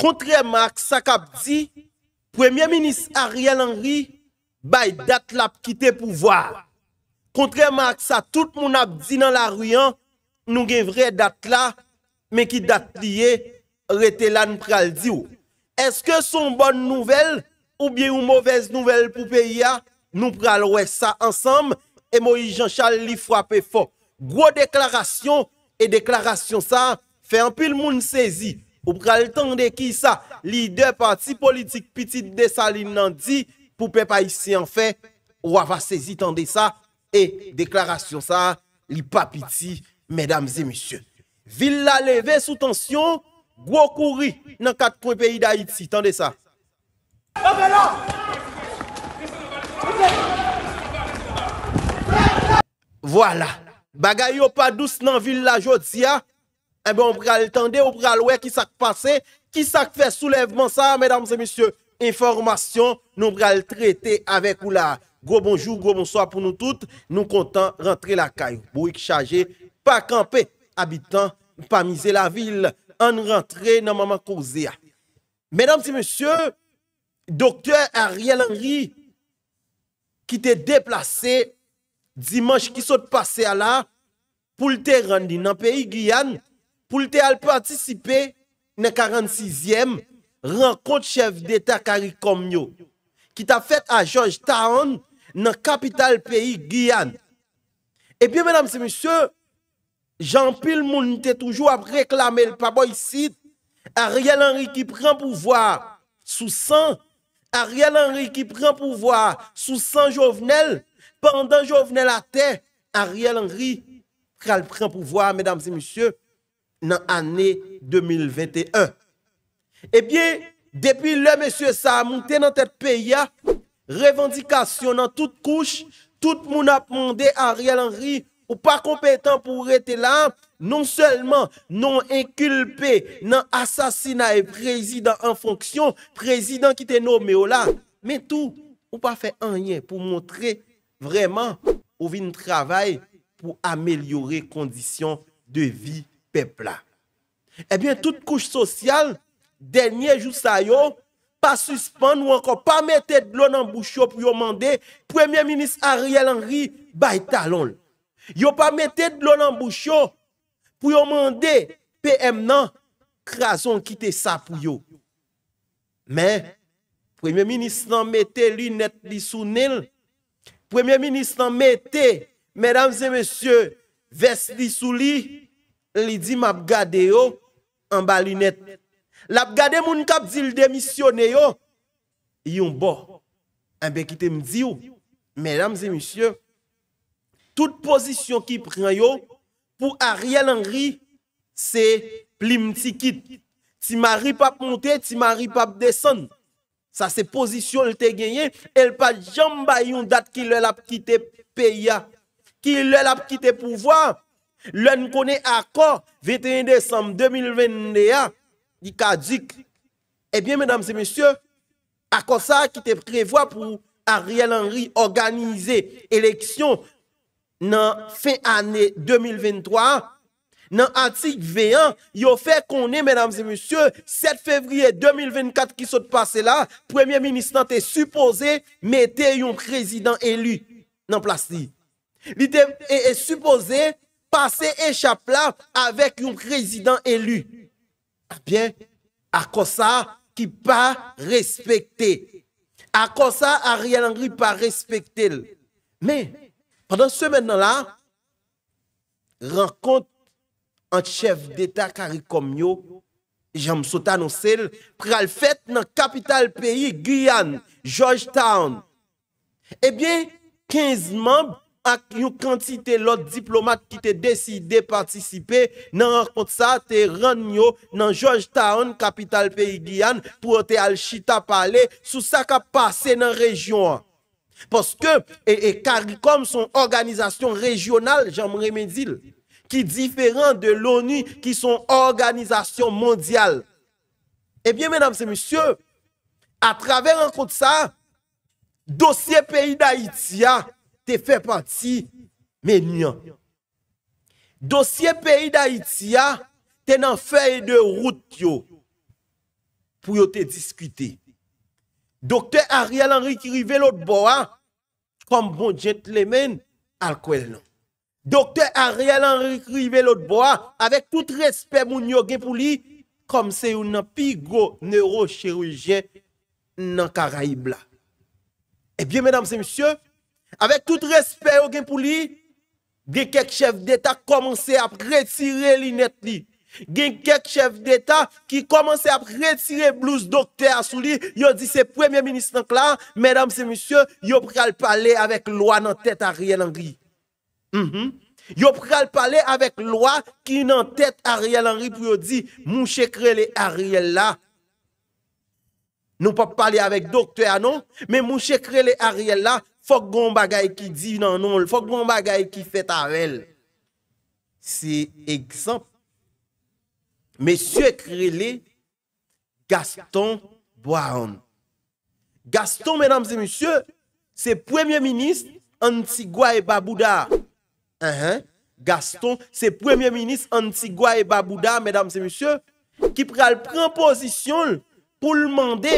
Kontre mak sa kap di, premier minis Ariel Henry bay dat la ap kite pou vwa. Kontre mak sa, tout moun ap di nan la riyan, nou gen vre dat la, men ki dat liye, rete lan pral di ou. Eske son bon nouvel ou biye ou mouvez nouvel pou peyi ya, nou pral wè sa ansam, e mo yi Jean-Charles li fwape fwa. Gro deklarasyon, e deklarasyon sa, fe anpil moun sezi. Ou pral tande ki sa li de parti politik piti de sa li nan di pou pe pa isi an fe. Ou ava sezi tande sa e deklarasyon sa li pa piti, medamze misyon. Villa leve sou tansyon, gwo kouri nan kat kwe peyi da iti, tande sa. Vwala, bagay yo pa dous nan villa jodi ya. Ebe, eh ou pral tende, ou pral we, ki sak pase, ki sak fe soulevman sa, mèdame se monsye, informasyon, nou pral trete avèk ou la. Gwo bonjou, gwo bonsoa pou nou tout, nou kontan rentre la kay, bou yik chaje, pa kampe, abitan, pa mize la vil, an rentre nan maman kouzea. Mèdame se monsye, doktè Ariel Henry, ki te deplase, dimanche ki sot pase ala, pou lte randi nan peyi Giyan, pour participer dans la 46e rencontre chef d'État CARICOM qui t'a faite à Georgetown dans la capitale pays Guyane. Et bien, mesdames et messieurs, jean pierre Moun était toujours à réclamer le papa ici. Ariel Henry qui prend pouvoir sous sang. Ariel Henry qui prend pouvoir sous 100 Jovenel. Pendant Jovenel à terre, Ariel Henry prend pouvoir, mesdames et messieurs. nan anè 2021. Ebyè, depi lè mè sè sa moun tè nan tèt peyè, revendikasyon nan tout kouch, tout moun ap moun de Ariel Henry ou pa kompetan pou rete lan, non sèlman non inkulpe nan asasina e prezidant an fonksyon, prezidant ki tè nou mè ou lan. Mè tou ou pa fè anyè pou moun tre vreman ou vi nou travay pou amelyore kondisyon de vi anè. pepla. Ebyen, tout kouche sosyal, denye jou sa yo, pa suspande ou ankon pa mette d'lou nan boucho pou yo mande, Premier Ministre Ariel Henry, bay talon. Yo pa mette d'lou nan boucho pou yo mande, pe em nan, krason kite sa pou yo. Men, Premier Ministre nan mette lounet li sou nil, Premier Ministre nan mette, mesdames et messieurs, ves li sou li, pepla. li di m ap gade yo an ba lunet. L ap gade moun kap zil demisyone yo, yon bo. An eh be kite m di yo, mèdames et monsieurs, tout position ki pran yo, pou Ariel Henry, se pli m ti kit. Ti mari pap monte, ti mari pap deson. Sa se position l te genye, el pa jamba yon dat ki l ap kite peya, ki l ap kite pouvoa, Lè nou konè akò 21 décembre 2021 li ka dik Ebyen, mèdames et eh mèsyè akò sa ki te prevoi pou Ariel Henry organize eleksyon nan fin anè 2023 nan antik veyan yo fè konè, mèdames et mèsyè 7 fèvriè 2024 ki sot pase la, premier ministre nan te suppose mette yon prezident elu nan plasti li te suppose Pase e chapla avèk yon krezidant elu. Abyen, ah akosa ki pa respekte. Akosa a riyalangri pa respekte l. Men, pandan semen nan la, renkont ant chev deta kari komyo, jam sot anonsel, pral fèt nan kapital peyi Guyane, Georgetown. Ebyen, 15 manb, ak yon kantite lot diplomat ki te deside patisipe nan ankot sa te ran nyo nan Georgetown, kapital peyi Giyan, pou ote alchita pale sou sa ka pase nan rejyon an. Poske, e karikom e son organizasyon rejyonal jan mremedil, ki diferan de l'ONU ki son organizasyon mondyal. Ebyen, eh menam se msye, a traver ankot sa, dosye peyi da itiya, fait partie a. Dossier pays d'Haïti te nan feuille de route yo pour te discuter. Docteur Ariel Henri qui l'autre bois hein, comme bon gentleman al non. Docteur Ariel Henri qui l'autre bois hein, avec tout respect mon yo pour comme c'est un pigo neurochirurgien dans Caraïbes et Eh bien mesdames et messieurs, Avèk tout respè yo gen pou li, gen kek chev d'Etat komanse ap kretire li net li. Gen kek chev d'Etat ki komanse ap kretire blouse doktè asou li, yo di se premier ministre anklan, mèdame se monsieur, yo pral pale avèk lwa nan tèt Ariel Henry. Mhm. Yo pral pale avèk lwa ki nan tèt Ariel Henry pou yo di, mouche kre le Ariel la. Nou pa pale avèk doktè anon, mè mouche kre le Ariel la, Fok goun bagay ki div nan nou, fok goun bagay ki fet avèl. Se eksemp, mesye krele Gaston Boiron. Gaston, menam se monsye, se premiè minis Antigwa e Babouda. Uh-huh. Gaston, se premiè minis Antigwa e Babouda, menam se monsye, ki pre al premposisyon pou l'mande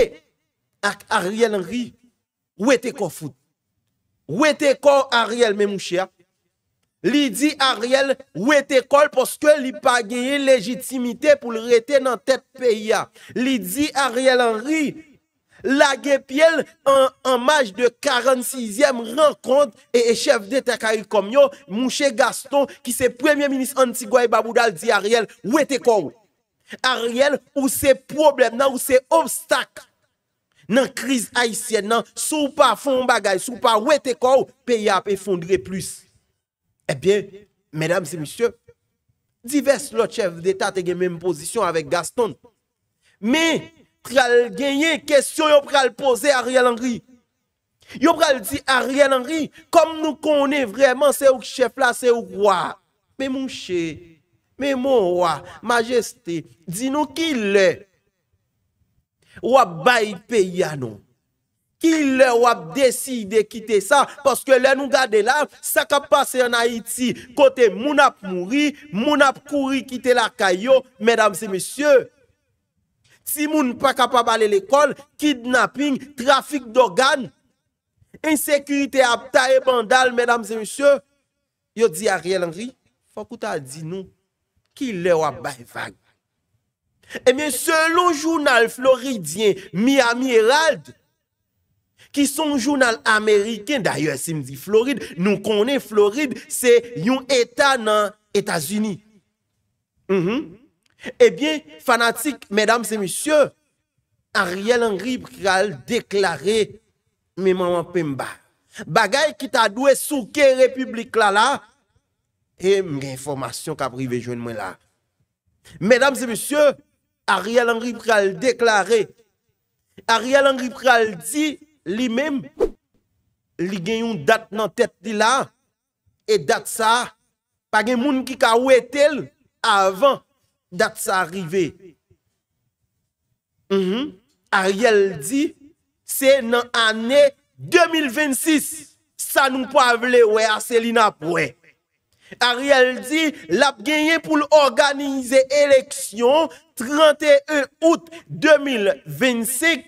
ak Ariel Ri ou ete kofout. Ou ete ko Ariel men mouche a? Li di Ariel ou ete kol poske li pa geye legitimite pou l rete nan tepe peya. Li di Ariel Henry la ge pyele an maj de 46e renkonte e echev dete ka yi komyo mouche Gaston ki se premier minis Antigwa e Baboudal di Ariel ou ete ko ou? Ariel ou se problem nan ou se obstakl. nan kriz haisyen nan sou pa fon bagay, sou pa wete kou, pe ya pe fondre plus. Ebyen, eh medam se misyo, divers lot chef de tat e gen menm posisyon avek Gaston, me, pral genye, kesyon yo pral pose Ariel Henry. Yo pral di Ariel Henry, kom nou kone vreman se ou chef la, se ou kwa, me mouche, me mouwa, majeste, di nou ki le, wap bayi pey anon. Ki lè wap desi de kite sa, poske lè nou gade la, sa kap pase yon Haiti, kote moun ap mouri, moun ap kouri kite la kayo, mèdam se mèsyè. Si moun pa kap ap ale l'ekol, kidnapping, trafik dogan, insekurite ap ta e bandal, mèdam se mèsyè. Yo di a rè l'angri, fokou ta di nou, ki lè wap bayi fag. Ebyen, eh selon jounal Floridien, Miami Herald, ki son jounal Ameriken, daye si mdi Florid, nou konen Florid, se yon etan nan mm-hmm. Etasini. Eh Ebyen, fanatik, medam se misyo, Ariel Henry Prigal deklare, mwen mwen pemba. Bagay ki ta dwe souke republik la la, e eh, mwen gen formasyon ka prive joun mwen la. Medam se misyo, Ariel Henry Pral deklare, Ariel Henry Pral di, li mem, li gen yon dat nan tet li la, e dat sa, page moun ki ka ou etel, avan, dat sa rive. Mhm. Ariel di, se nan ane 2026, sa nou pa vle, ase li nap wey. Ariel di, lap genye pou l'organize eleksyon 31 oute 2026.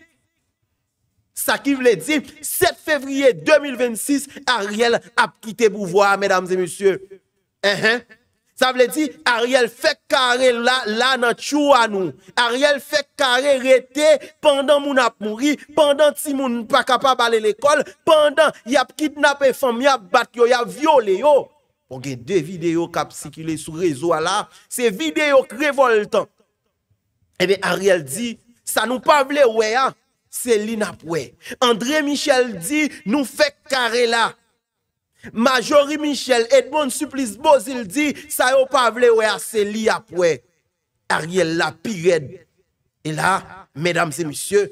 Sa ki vle di, 7 fevriye 2026, Ariel ap kite bouvoa, mesdames et messieurs. Ehe, eh. sa vle di, Ariel fek kare la, la nan tchou anou. Ariel fek kare rete, pandan moun ap mouri, pandan ti moun pa kapap ale l'ekol, pandan yap kitnap e fom, yap bat yo, yap vio le yo. Oge, de videyo kap sekile sou rezo ala, se videyo krevolta. E eh de Ariel di, sa nou pa vle we a, se li na pwe. André Michel di, nou fek kare la. Majori Michel, Edmond Suplice Bozil di, sa yo pa vle we a, se li na pwe. Ariel la pi red. E la, medam se misye,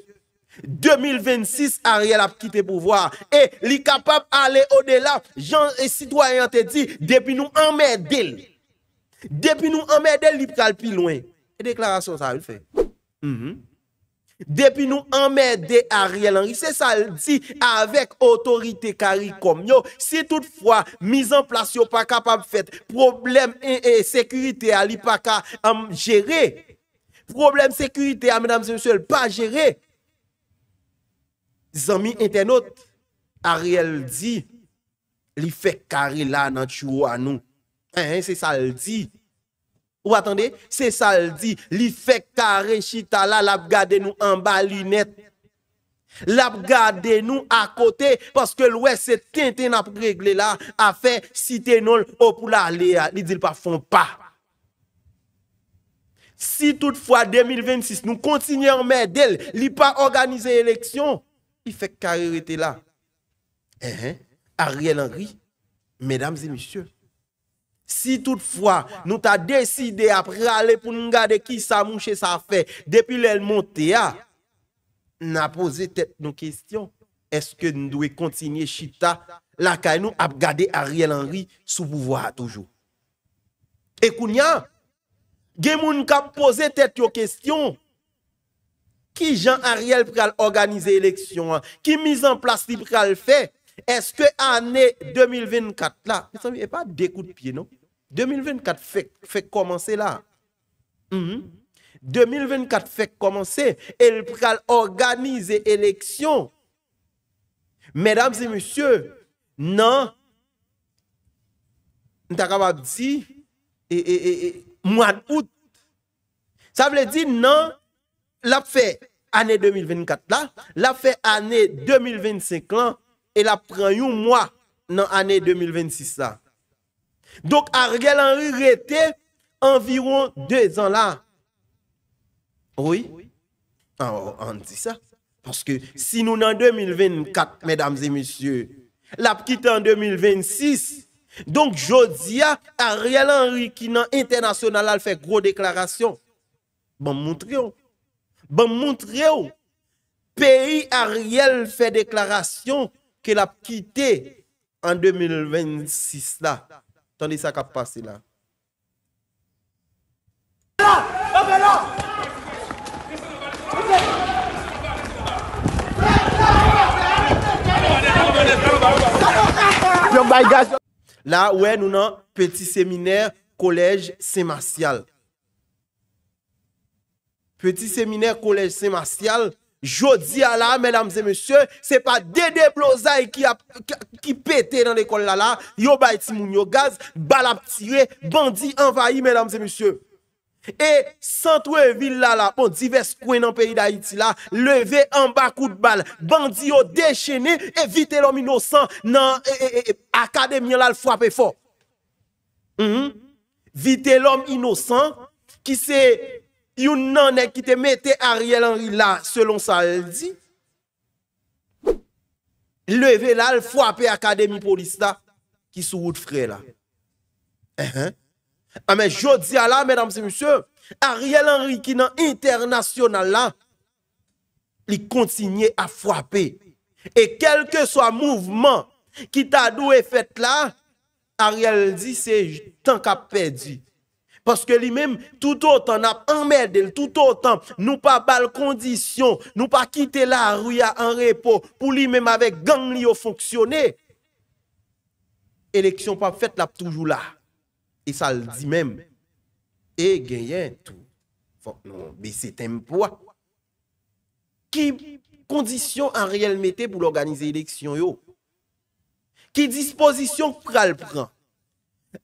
2026, Ariel ap kite pouvoar. E li kapap ale o de la, jan, e sitwoyante di, depi nou amèd el. Depi nou amèd el, liberal pi louen. E deklarasyon sa ou l'fe. Depi nou amèd el, Ariel anri, se sa l di, avek otorite kari komyo, si toutfwa, mizan plasyon pa kapap fet, problem e sekurite alipaka am jere. Problem sekurite amedam semsuel pa jere. Zanmi ente not, a riel di, li fek kare la nan chou anou. Se sa l di, ou atande, se sa l di, li fek kare chita la, la ap gade nou anba lunet, la ap gade nou akote, paske l wè set kente nan pregle la, afe sitenol opou la lea, li dil pa fon pa. Si toutfwa 2026 nou kontinye anme del, li pa organize eleksyon, I fek kare rete la. Ehe, Ariel Henry, medam zi misyo, si toutfwa nou ta deside apre ale pou nou gade ki sa mouche sa fe, depi lèl monte a, nou a pose tet nou kestyon, eske nou dwe kontinye chita, la kane nou ap gade Ariel Henry sou pouvoa toujou. Ekounia, gen moun kap pose tet yo kestyon, qui Jean Ariel pral organiser élection, hein? qui mise en place il pral fait, est-ce que année 2024 là, et pas des coups de pied non? 2024 fait, fait commencer là. 2024 mhm. fait commencer et il pral organiser élection. Mesdames et messieurs, non, nous avons dit et, et, et, mois d'août. Ça veut dire non, La fè anè 2024 la, la fè anè 2025 lan, e la pran yon mwa nan anè 2026 la. Donk Argel Henry rete enviroun 2 an la. Oui, an ah, oh, di sa. Parce que si nou nan 2024, mesdames et messieurs, la pkite an 2026, donk jodi a Argel Henry ki nan internasyonal al fè gro deklarasyon. Bon, mwontri yon. Ban Montreal, P.I. Ariel fè deklarasyon ke la pkite an 2026 la. Tande sa kap pase la. La ouè nou nan peti seminer, kolej semasyal. Peti seminer kolèj semasyal, jodi ala, mèdames et monsye, se pa dèdè blozay ki pète nan ekol lala, yo bayti moun yo gaz, bala ptire, bandi envayi mèdames et monsye. E santwe vil lala, bon divers kwen nan peyi d'Aiti la, leve an bakout bal, bandi yo déchenè, evite lom inosan nan akadem yon lal fwape fo. Evite lom inosan ki se... yon nanè ki te mette Ariel Henry la, selon sa el di, leve la l fwape Akademi Polista, ki sou wout fre la. A ah, men, jodi a la, mesdames et messieurs, Ariel Henry ki nan Internationale la, li kontinye a fwape, e kelke so a mouvment, ki ta nou e fèt la, Ariel el di, sej tan ka pedi, Paske li mem tout otan ap amèd el, tout otan nou pa bal kondisyon, nou pa kite la rüya an repo pou li mem avèk gang li yo fonksyonè. Eleksyon pa fèt l ap toujou la. E sa l di mem. E genyen tou. Fok nou, bese tempoa. Ki kondisyon an rèl metè pou l organize eleksyon yo? Ki disposisyon pral pran?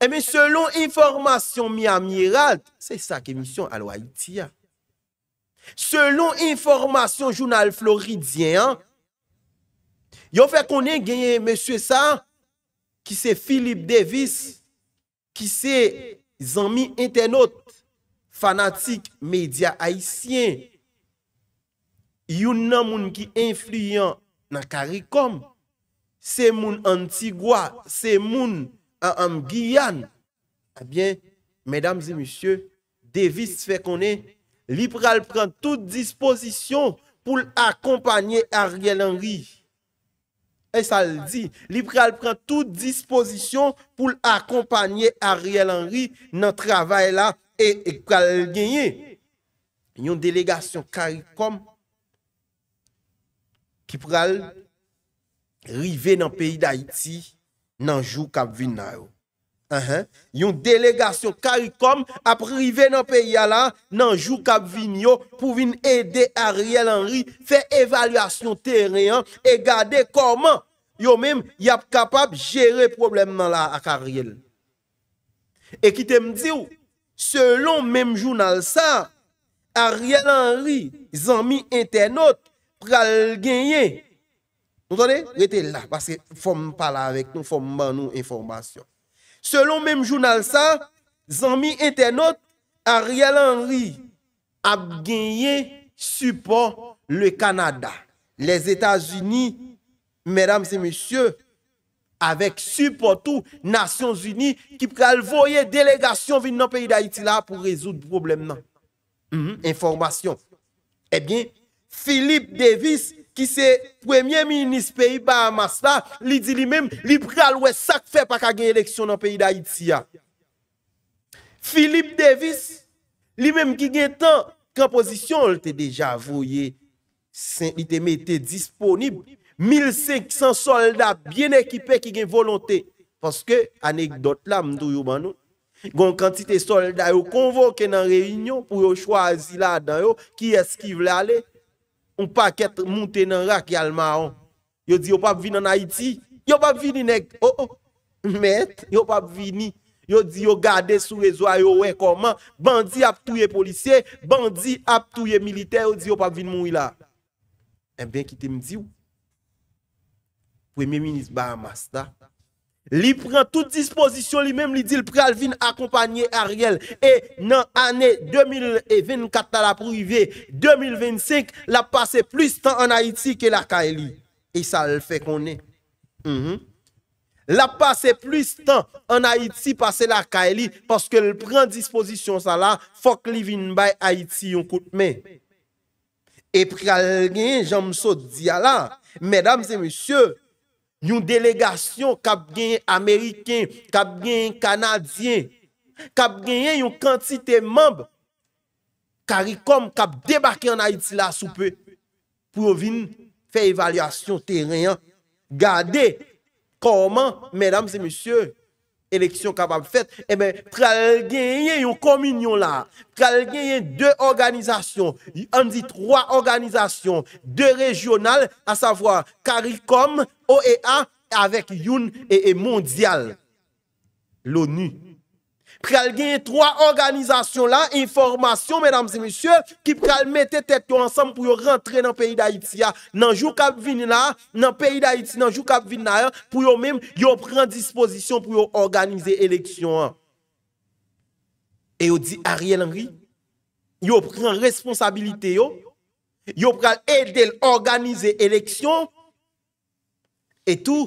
Emen, eh selon informasyon mi amirat, se sak emisyon alwa iti ya, selon informasyon jounal floridien, yo fe konen genye mè sè sa, ki se Philip Davis, ki se zanmi internet fanatik media haisyen, yon nan moun ki influyen nan Karikom, se moun Antigwa, se moun a am Giyan. Abyen, eh mesdames et messieurs, Davis fè konè, li pral pran tout disposition pou l'akompanyer Ariel Henry. E sa l di, li pral pran tout disposition pou l'akompanyer Ariel Henry nan travay la e pral genye. Yon delegasyon karikom ki pral rive nan peyi d'Haïti nanjou kapvin nan yo. Uh-huh. Yon delegasyon karikom aprive nan peyala nanjou kapvin yo pou vin ede Ariel Henry fe evalyasyon teryen e gade koman yo menm yap kapap jere problem nan la ak Ariel. E ki te mdi yo, selon menm jounal sa, Ariel Henry zanmi internet pral genye Nou tonnen, ou ete la, paske fòm pala avèk nou, fòm man nou informasyon. Selon mèm jounal sa, zanmi ete not, Ariel Henry ap genye support le Kanada. Les Etats-Unis, mèdam se mèsyè, avèk supportou Nasyons-Unis, ki pral voye delegasyon vin nan peyi da iti la pou rezout problem mhm, nan. Informasyon. Ebyen, eh Philippe Davis ki se premye minis peyi ba Amasla, li di li mem, li pral wè sak fè pa ka gen eleksyon nan peyi da Itia. Filip Davis, li mem ki gen tan, kan pozisyon lte deja voye, lte mette disponib, 1500 soldat, bien ekipe ki gen volonté, paske anekdot la mdou yo banon, gon kantite soldat yo konvo, pou yo chwazi la dan yo, ki eski vle ale, Un paket moun tenan rak yalman an. Oh. Yo di yo pa vin nan Haiti. Yo pa vin inek. Oh, oh. Met, yo pa vin ni. Yo di yo gade sou rezo a yo wekoman. Bandi ap touye polisye. Bandi ap touye milite. Yo di yo pa vin moun ila. E ben ki te mdi ou. Pwe men minis ba amasta. Li pren tout disposition li menm li dil pre al vin akompanyer Ariel. E nan ane 2024 la privye, 2025 la pase plus tan an Haiti ke la Kali. E sa l fe konen. Mhm. La pase plus tan an Haiti pase la Kali paske l pren disposition sa la fok li vin bay Haiti yon koutme. E pre al gen jan mso diya la, medam se monsyeu, Yon delegasyon kap genye Ameriken, kap genye Kanadyen, kap genye yon kantite mamb, karikom kap debake an Haiti la soupe, pou yo vin fè evalyasyon teren, gade, koman, medam se monsye, élection capable faire, et eh bien, pral gagner une communion là, pral gagner deux organisations, on dit trois organisations, deux régionales, à savoir CARICOM, OEA, avec une et, Mondial. l'ONU. pral genye 3 organizasyon la, informasyon, mèdames et mèsyon, ki pral mette tèt yo ansam pou yo rentre nan peyi d'Haïti ya, nan jou Kabvin la, nan peyi d'Haïti, nan jou Kabvin la, pou yo mèm, yo pran disposisyon pou yo organize eleksyon. E yo di Ariel Henry, yo pran responsabilite yo, yo pral etel organize eleksyon, etou,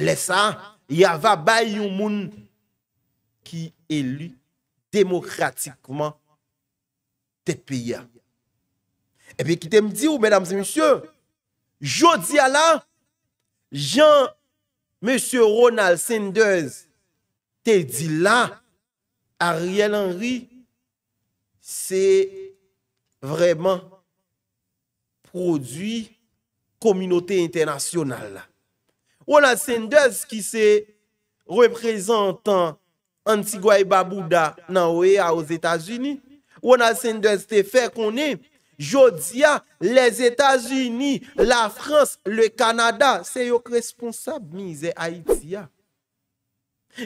lesa, ya va bay yon moun, qui élu démocratiquement des pays. Et eh puis, qui t'aime me dit, mesdames et messieurs, jodi à là, Jean, monsieur Ronald Sanders, te dit là, Ariel Henry, c'est vraiment produit communauté internationale. Ronald Sanders, qui c'est représentant Antigwa e Babouda nan ouye a ouz Etats-Unis. Ou nan sen de stè fè konè, Jodia, les Etats-Unis, la France, le Kanada, se yok responsab mize Haïtia.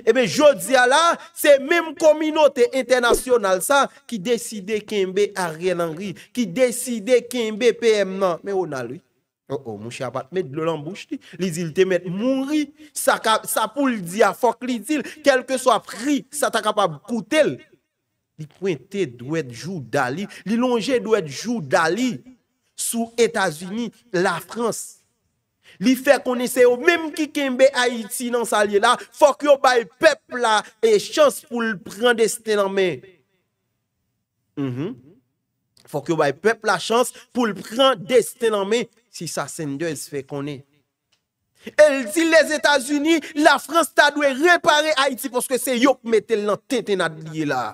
Ebe Jodia la, se mèm kominote internasyonal sa, ki deside kenbe a Rienangri, ki deside kenbe PMA, men ou nan loui. Ou oh, ou, oh, mouche apat met lelan bouche ti, li zil te met moun ri, sa pou l di a fok li zil, kelke so ap ri, sa ta kapab koute l. Li pointe dwe djou dali, li longe dwe djou dali, sou Etasini, la Frans. Li fe konese yo, mem ki kembe Haiti nan salye la, fok yo bay pep la, e chans pou l pren desten nan men. Fok yo bay pep la chans pou l pren desten nan men. Si sa sèndyo, el se fè konè. El di les Etats-Unis, la France ta dwe repare Haiti poske se yok mette l nan tete nan liye la.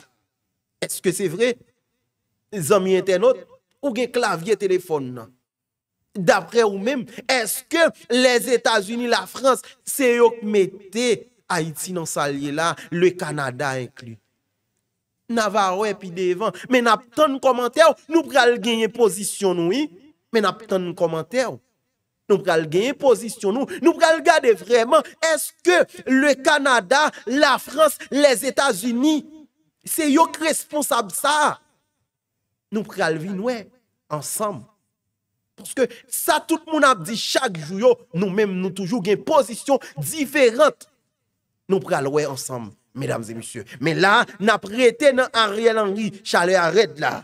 Eske se vre? Zanmi etenot, ou gen klavye telefon nan? Dapre ou mem, eske les Etats-Unis, la France, se yok mette Haiti nan salye la, le Kanada inklu. Navarwe pi devan, men ap ton komante ou nou pral genye posisyon ou i? Men ap petan nou komantè ou, nou pral genye pozisyon nou, nou pral gade vreman, eske le Kanada, la Frans, les Etats-Unis, se yo k responsab sa? Nou pral vi nouè, ansam. Poske sa tout moun ap di chak jou yo, nou menm nou toujou genye pozisyon diferant. Nou pral wè ansam, medamze misye. Men la, nap rete nan Ariel Henry, chale aret la.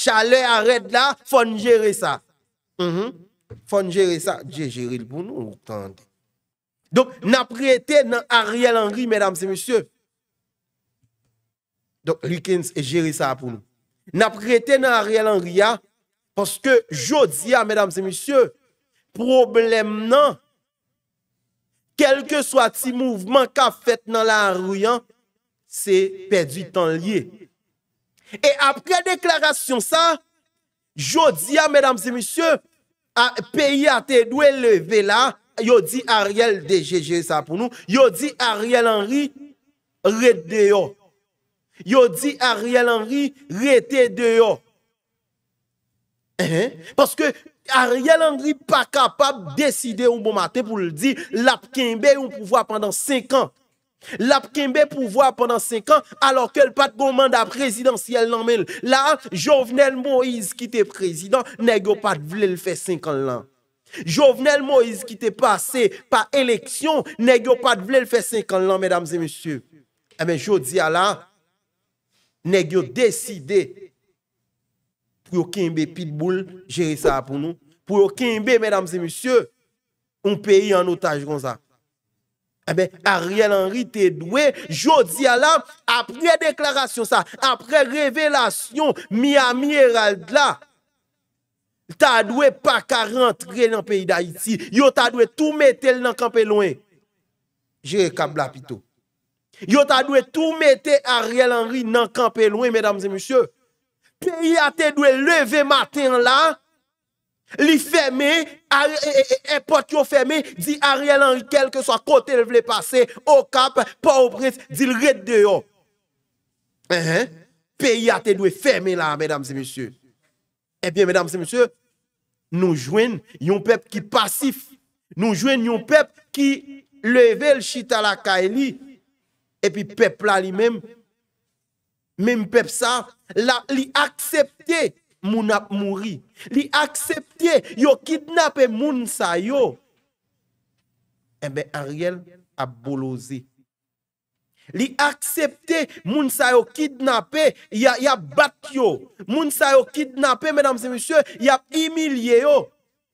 Chalè arèd la, fon jere sa. Fon jere sa, jè jere l pou nou. Don, napre etè nan Ariel Henry, mèdam se mèsyè. Don, Rickens jere sa pou nou. Napre etè nan Ariel Henry ya, poske jò di ya, mèdam se mèsyè, problem nan, kelke swati mouvman ka fèt nan la aruyan, se perdi tan liye. E apre deklarasyon sa, jodi a, mèdames et monsieurs, peyi a te dwe leve la, yo di Ariel DGG sa pou nou, yo di Ariel Henry rete de yo. Yo di Ariel Henry rete de yo. Parce que Ariel Henry pas capable de decider ou bon maté, pou le di, la pekinbe ou pou vwa pendant 5 ans. La pkinbe pouvoi Pendan 5 an Alors ke l pat gomanda prezidansiyel nan men La jovenel Moise ki te prezidans Negyo pat vle l fe 5 an lan Jovenel Moise ki te pase Par eleksyon Negyo pat vle l fe 5 an lan Mesdames et messieurs Emen eh jodi ala Negyo deside Pou yo kinbe pitboul Jere sa pou nou Pou yo kinbe mesdames et messieurs Un peyi an otaj kon sa Ebe, eh Ariel Henry te dwe, jodi alam, apre deklarasyon sa, apre revelasyon, mi amir al dla, ta dwe pa ka rentre nan peyi da iti, yo ta dwe tou metel nan kampe louen. Je e kampla pito. Yo ta dwe tou metel Ariel Henry nan kampe louen, medamze monsye. Peyi a te dwe leve maten la, Li feme, e, e, e, e pot yo feme, di Ariel Henry kelke sa kote le vle pase, o kap, pa ou pres, di l red de yo. Ehe, pe yate nou e feme la, mesdames et messieurs. Ebyen, eh mesdames et messieurs, nou jwen yon pep ki pasif, nou jwen yon pep ki leve l chita la ka e li, e pi pep la li men, men pep sa, la li aksepte, moun ap mouri. Li accepté, yo kidnappé moun sa yo. Eh bien, Ariel a bolosé. Li accepté, moun sa yo kidnappé, ya, ya bat yo. Moun sa yo kidnappé, mesdames et messieurs, ya humilié yo.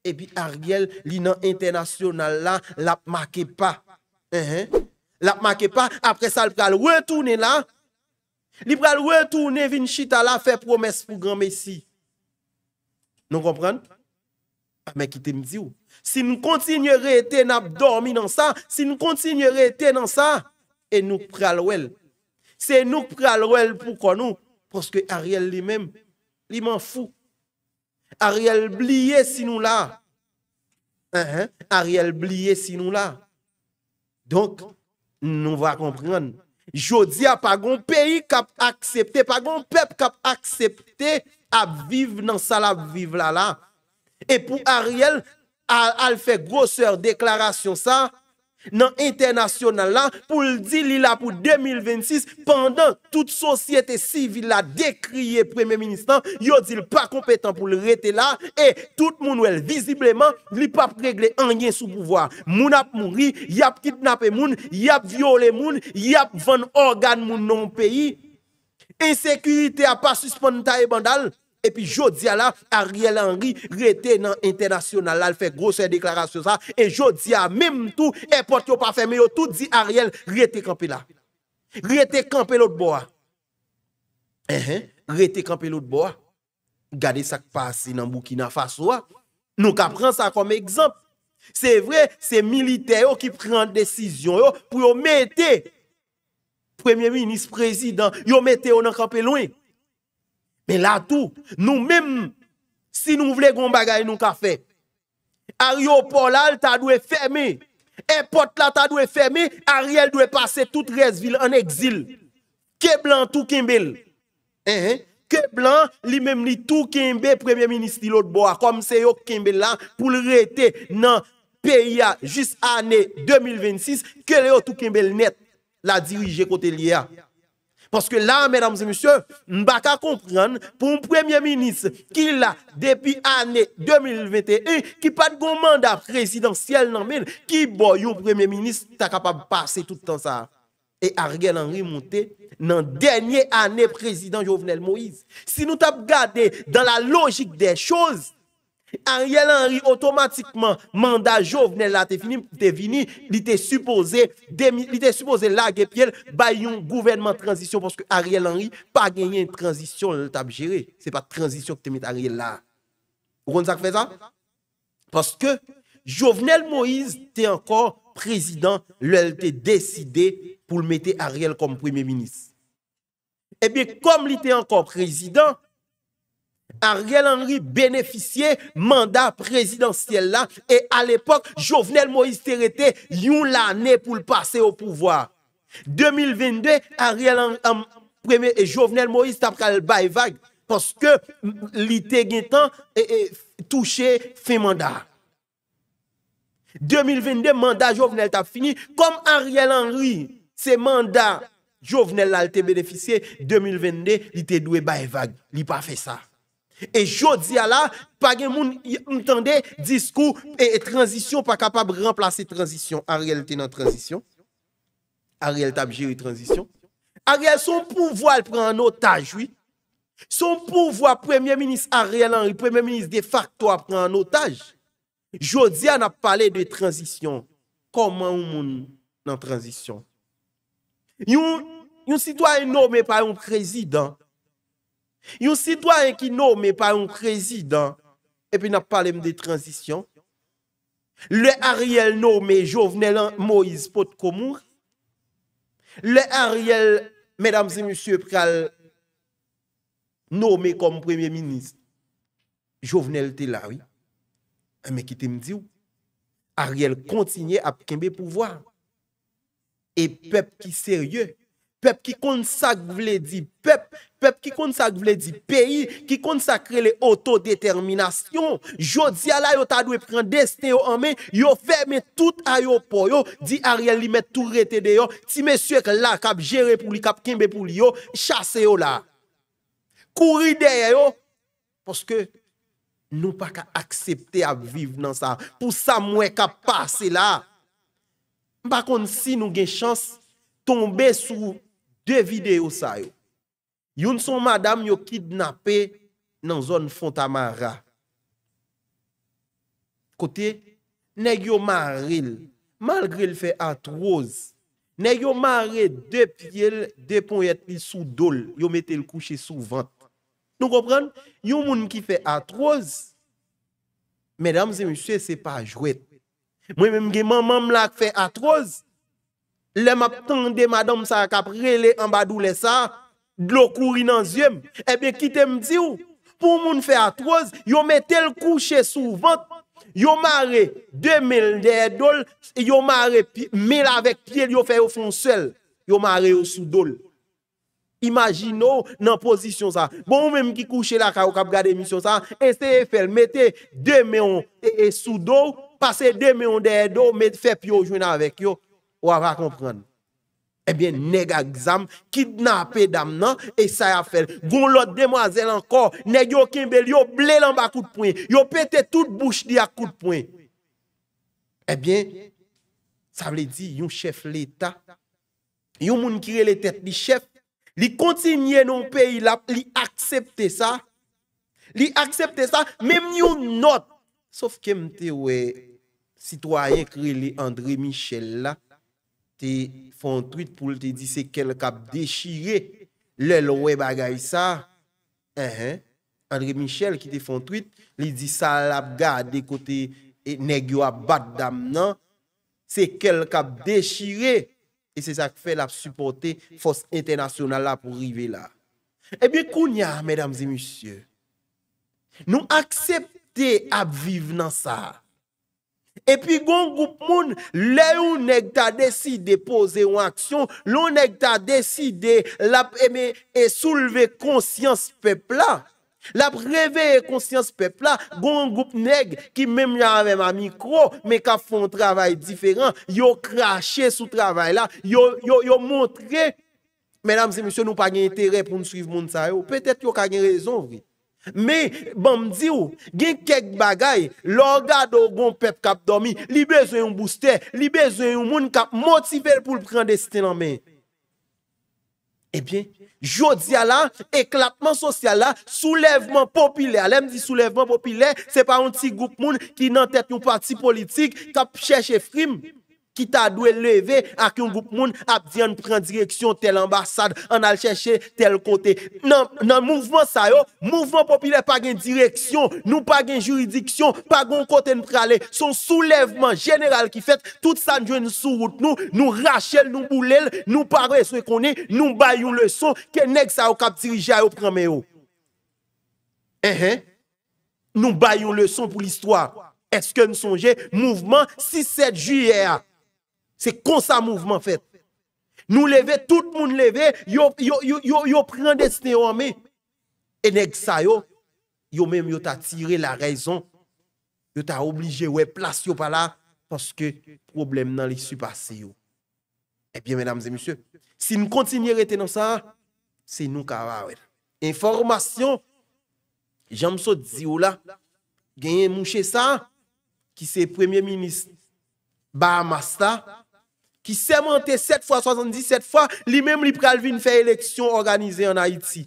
Et puis Ariel, li nan international là, la marqué pas. Uh -huh. La marqué pas, après ça, il pral retourner là. Li pral retourner vin chita la, faire promesse pour grand Messi. Nou kompren? Ah, a mek ite mdi ou. Si nou kontinye reyte nap dormi nan sa, si nou kontinye reyte nan sa, e nou pral wel. Se nou pral wel pou kon nou, poske Ariel li men, li men fou. Ariel bliye si nou la. A, a, Ariel bliye si nou la. Donk, nou va kompren. Jodia pa gon peyi kap aksepte, pa gon pep kap aksepte, vivre vive dans ça la vive là là. Et pour Ariel, elle fait grosseur déclaration ça dans international là pour le dire là pour 2026 pendant toute société civile a décrié premier ministre hein, yo dit pas compétent pour le rester là et tout le monde visiblement li pas régler rien sous pouvoir moun a mouri y a kidnappé moun y a violé moun y a vendre organe moun non pays insécurité a pas suspendre taille bandale. E pi jodi a la, Ariel Henry rete nan internasyonal la. El fe grose deklarasyon sa. E jodi a mim tou, e pot yo pa feme yo tou di Ariel rete kampe la. Rete kampe lout bo a. E eh, he, eh, rete kampe lout bo a. Gade sak pa ase nan bou ki nan faso a. Nou ka pren sa kom ekzamp. Se vre, se milite yo ki pren desisyon yo pou yo mete. Premier ministre, prezident, yo mete yo nan kampe louni. Men la tou, nou menm, si nou mwle goun bagay nou ka fe, ari yo polal ta dwe feme, e pot la ta dwe feme, ari el dwe pase tout Rezvil an exil. Ke eh, eh. blan tou kimbel? Ke blan li menm li tou kimbel Premier Ministi lout bo a, kom se yo kimbel la pou l rete nan PIA jis ane 2026, ke le yo tou kimbel net la dirije kote li a. Parce que là, mesdames et messieurs, pas comprendre pour un premier ministre qui a depuis l'année 2021, qui pas de mandat présidentiel, non, qui boy un premier ministre capable de passer tout le temps ça. Et Ariel Henry monté dans la dernière année président Jovenel Moïse. Si nous avons gardé dans la logique des choses, Ariel Henry, automatiquement, mandat Jovenel là, t'es fini, il était supposé, il était supposé larguer gouvernement transition, parce que Ariel Henry, pas gagné une transition, le t'a géré. C'est pas transition que tu mis Ariel là. Vous ça fait ça? Parce que Jovenel Moïse, était encore président, lui il t'est décidé pour le mettre Ariel comme premier ministre. Eh bien, comme il était encore président, Ariel Henry beneficye mandat prezidentiel la e al epok Jovenel Moïse te rete yon la ne pou l'passe au pouvoi. 2022, euh, Jovenel Moïse tap kal ba evag poske li te gintan e touche fe mandat. 2022, mandat Jovenel tap fini kom Ariel Henry se mandat Jovenel la te beneficye 2022, li te dwe ba evag. Li pa fe sa. E jodia la, pa gen moun yon tende diskou e tranjisyon pa kapab renplase tranjisyon. Ariel tenan tranjisyon. Ariel tab jiri tranjisyon. Ariel son pouvo al pre an otaj, oui. Son pouvo a premier ministre Ariel Henry, premier ministre de facto a pre an otaj. Jodia nan pale de tranjisyon. Koman moun nan tranjisyon. Yon sitwa yon nome pa yon prezident. Yon sitwa yon ki nou me pa yon prezident epi nap pale m de transisyon, le Ariel nou me jovenel an Moïse Potkomour, le Ariel, medam zi msye pral, nou me kom premier ministre, jovenel ah, te la, a me ki te m di ou, Ariel kontinye ap kembe pouvoar, e pep ki serye, pep ki kont sa k vle di, pep, pep ki konsak vle di peyi, ki konsakre le otodeterminasyon, jodi ala yo ta dwe pren deste yo anmen, yo fe men tout a yo po yo, di a riel li met tou rete de yo, ti men syek la kap jere pou li, kap kimbe pou li yo, chase yo la, kouri de yo, poske nou pa ka aksepte a viv nan sa, pou sa mwen ka pase la, bakon si nou gen chans, tombe sou de videyo sa yo, Youn son madame yo kidnappé dans zone Fontamara. Côté nèg yo maril malgré le fait atroce. Nèg yo maré de pieds, deux poignettes li sous dol, yo mette le coucher sous ventre. Nous comprenons Yon moun qui fait atroce. Mesdames et messieurs, c'est pas jouet. Moi même gen maman là fait atroce. Les tende madame ça cap relé en bas doule ça. Glo kouri nan zyem, ebe eh ki te mdzi ou, pou moun fè a troz, yo metel kouche sou vent, yo mare 2 mil de edol, yo mare mil avek pye, yo fè ou fon sel, yo mare ou sou dol. Imagino nan posisyon sa, bon mèm ki kouche la ka ou kap gade misyon sa, enste e fel, metel 2 mil e sou dol, pase 2 mil de edol, metel fè pyo ou jwen avek yo, ou ava komprende. Ebyen eh neg a gzam, kidna apè dam nan, e sa ya fel. Goun lot demwazèl ankor, neg yo kimbel, yo blè lan bakoutpwen. Yo pète tout bouch di akoutpwen. Ebyen, sa vle di, yon chef l'Etat, yon moun kre le tèt di chef, li kontinye nou peyi la, li aksepte sa, li aksepte sa, mèm yon not, sof kem te we, sitwayen kre li André Michel la, te fontuit pou l te di se kel kap deshire, lè l wè bagay sa, eh, eh. André Michel ki te fontuit, li di sa l ap ga de kote negyo ap bat dam nan, se kel kap deshire, e se sa k fè l ap supporte fos internasyonal la pou rive la. Ebyen koun ya, mèdames et monsieurs, nou aksepte ap vive nan sa, Epi goun goup moun, lè ou neg ta deside pose ou aksyon, lè ou neg ta deside lap eme eh, e souleve konsyans pepla. Lap reveye konsyans pepla, goun goup neg ki mèm ya avèm a mikro, mè ka fon travay diferan, yo krashe sou travay la, yo yo yo montre. Mèdames et monsieurs, nou pa nye intere pou moun suiv moun sa yo, pètèp yo ka nye rezon vri. Me, ban mdi ou, gen kek bagay, lor gado bon pep kap domi, li bezo yon booster, li bezo yon moun kap motivel pou lpren desti nan men. Ebyen, eh jodia la, eklatman sosyal la, soulevman popile, alem di soulevman popile, se pa yon ti goup moun ki nan tet yon parti politik kap chèche frim. ki ta dwe leve ak yon goup moun ap diyan pran direksyon tel ambasad, an al chèche tel kote. Nan mouvment sa yo, mouvment popile pa gen direksyon, nou pa gen juridiksyon, pa gen kote n prale, son soulevman general ki fet, tout sa njwen sou route nou, nou rachel, nou boulel, nou parwe sou ekone, nou bayoun lèson ke neg sa yo kap dirijay yo pranme yo. Eh, eh? Nou bayoun lèson pou l'histoire, eske nou sonje, mouvment 6-7 juyea, Se konsa mouvment fet. Nou leve, tout moun leve, yo pren desne yo ame. E neg sa yo, yo menm yo ta tire la rezon, yo ta oblije we plas yo pa la, poske problem nan li su pase yo. Ebyen, eh menamze, monsye, si nou kontinye retenonsa, se nou kava we. Informasyon, janmso diyo la, genye mouche sa, ki se premier ministre, ba amasta, ki semente 7 x 77 x, li menm li preal vin fè eleksyon organizè an Haiti.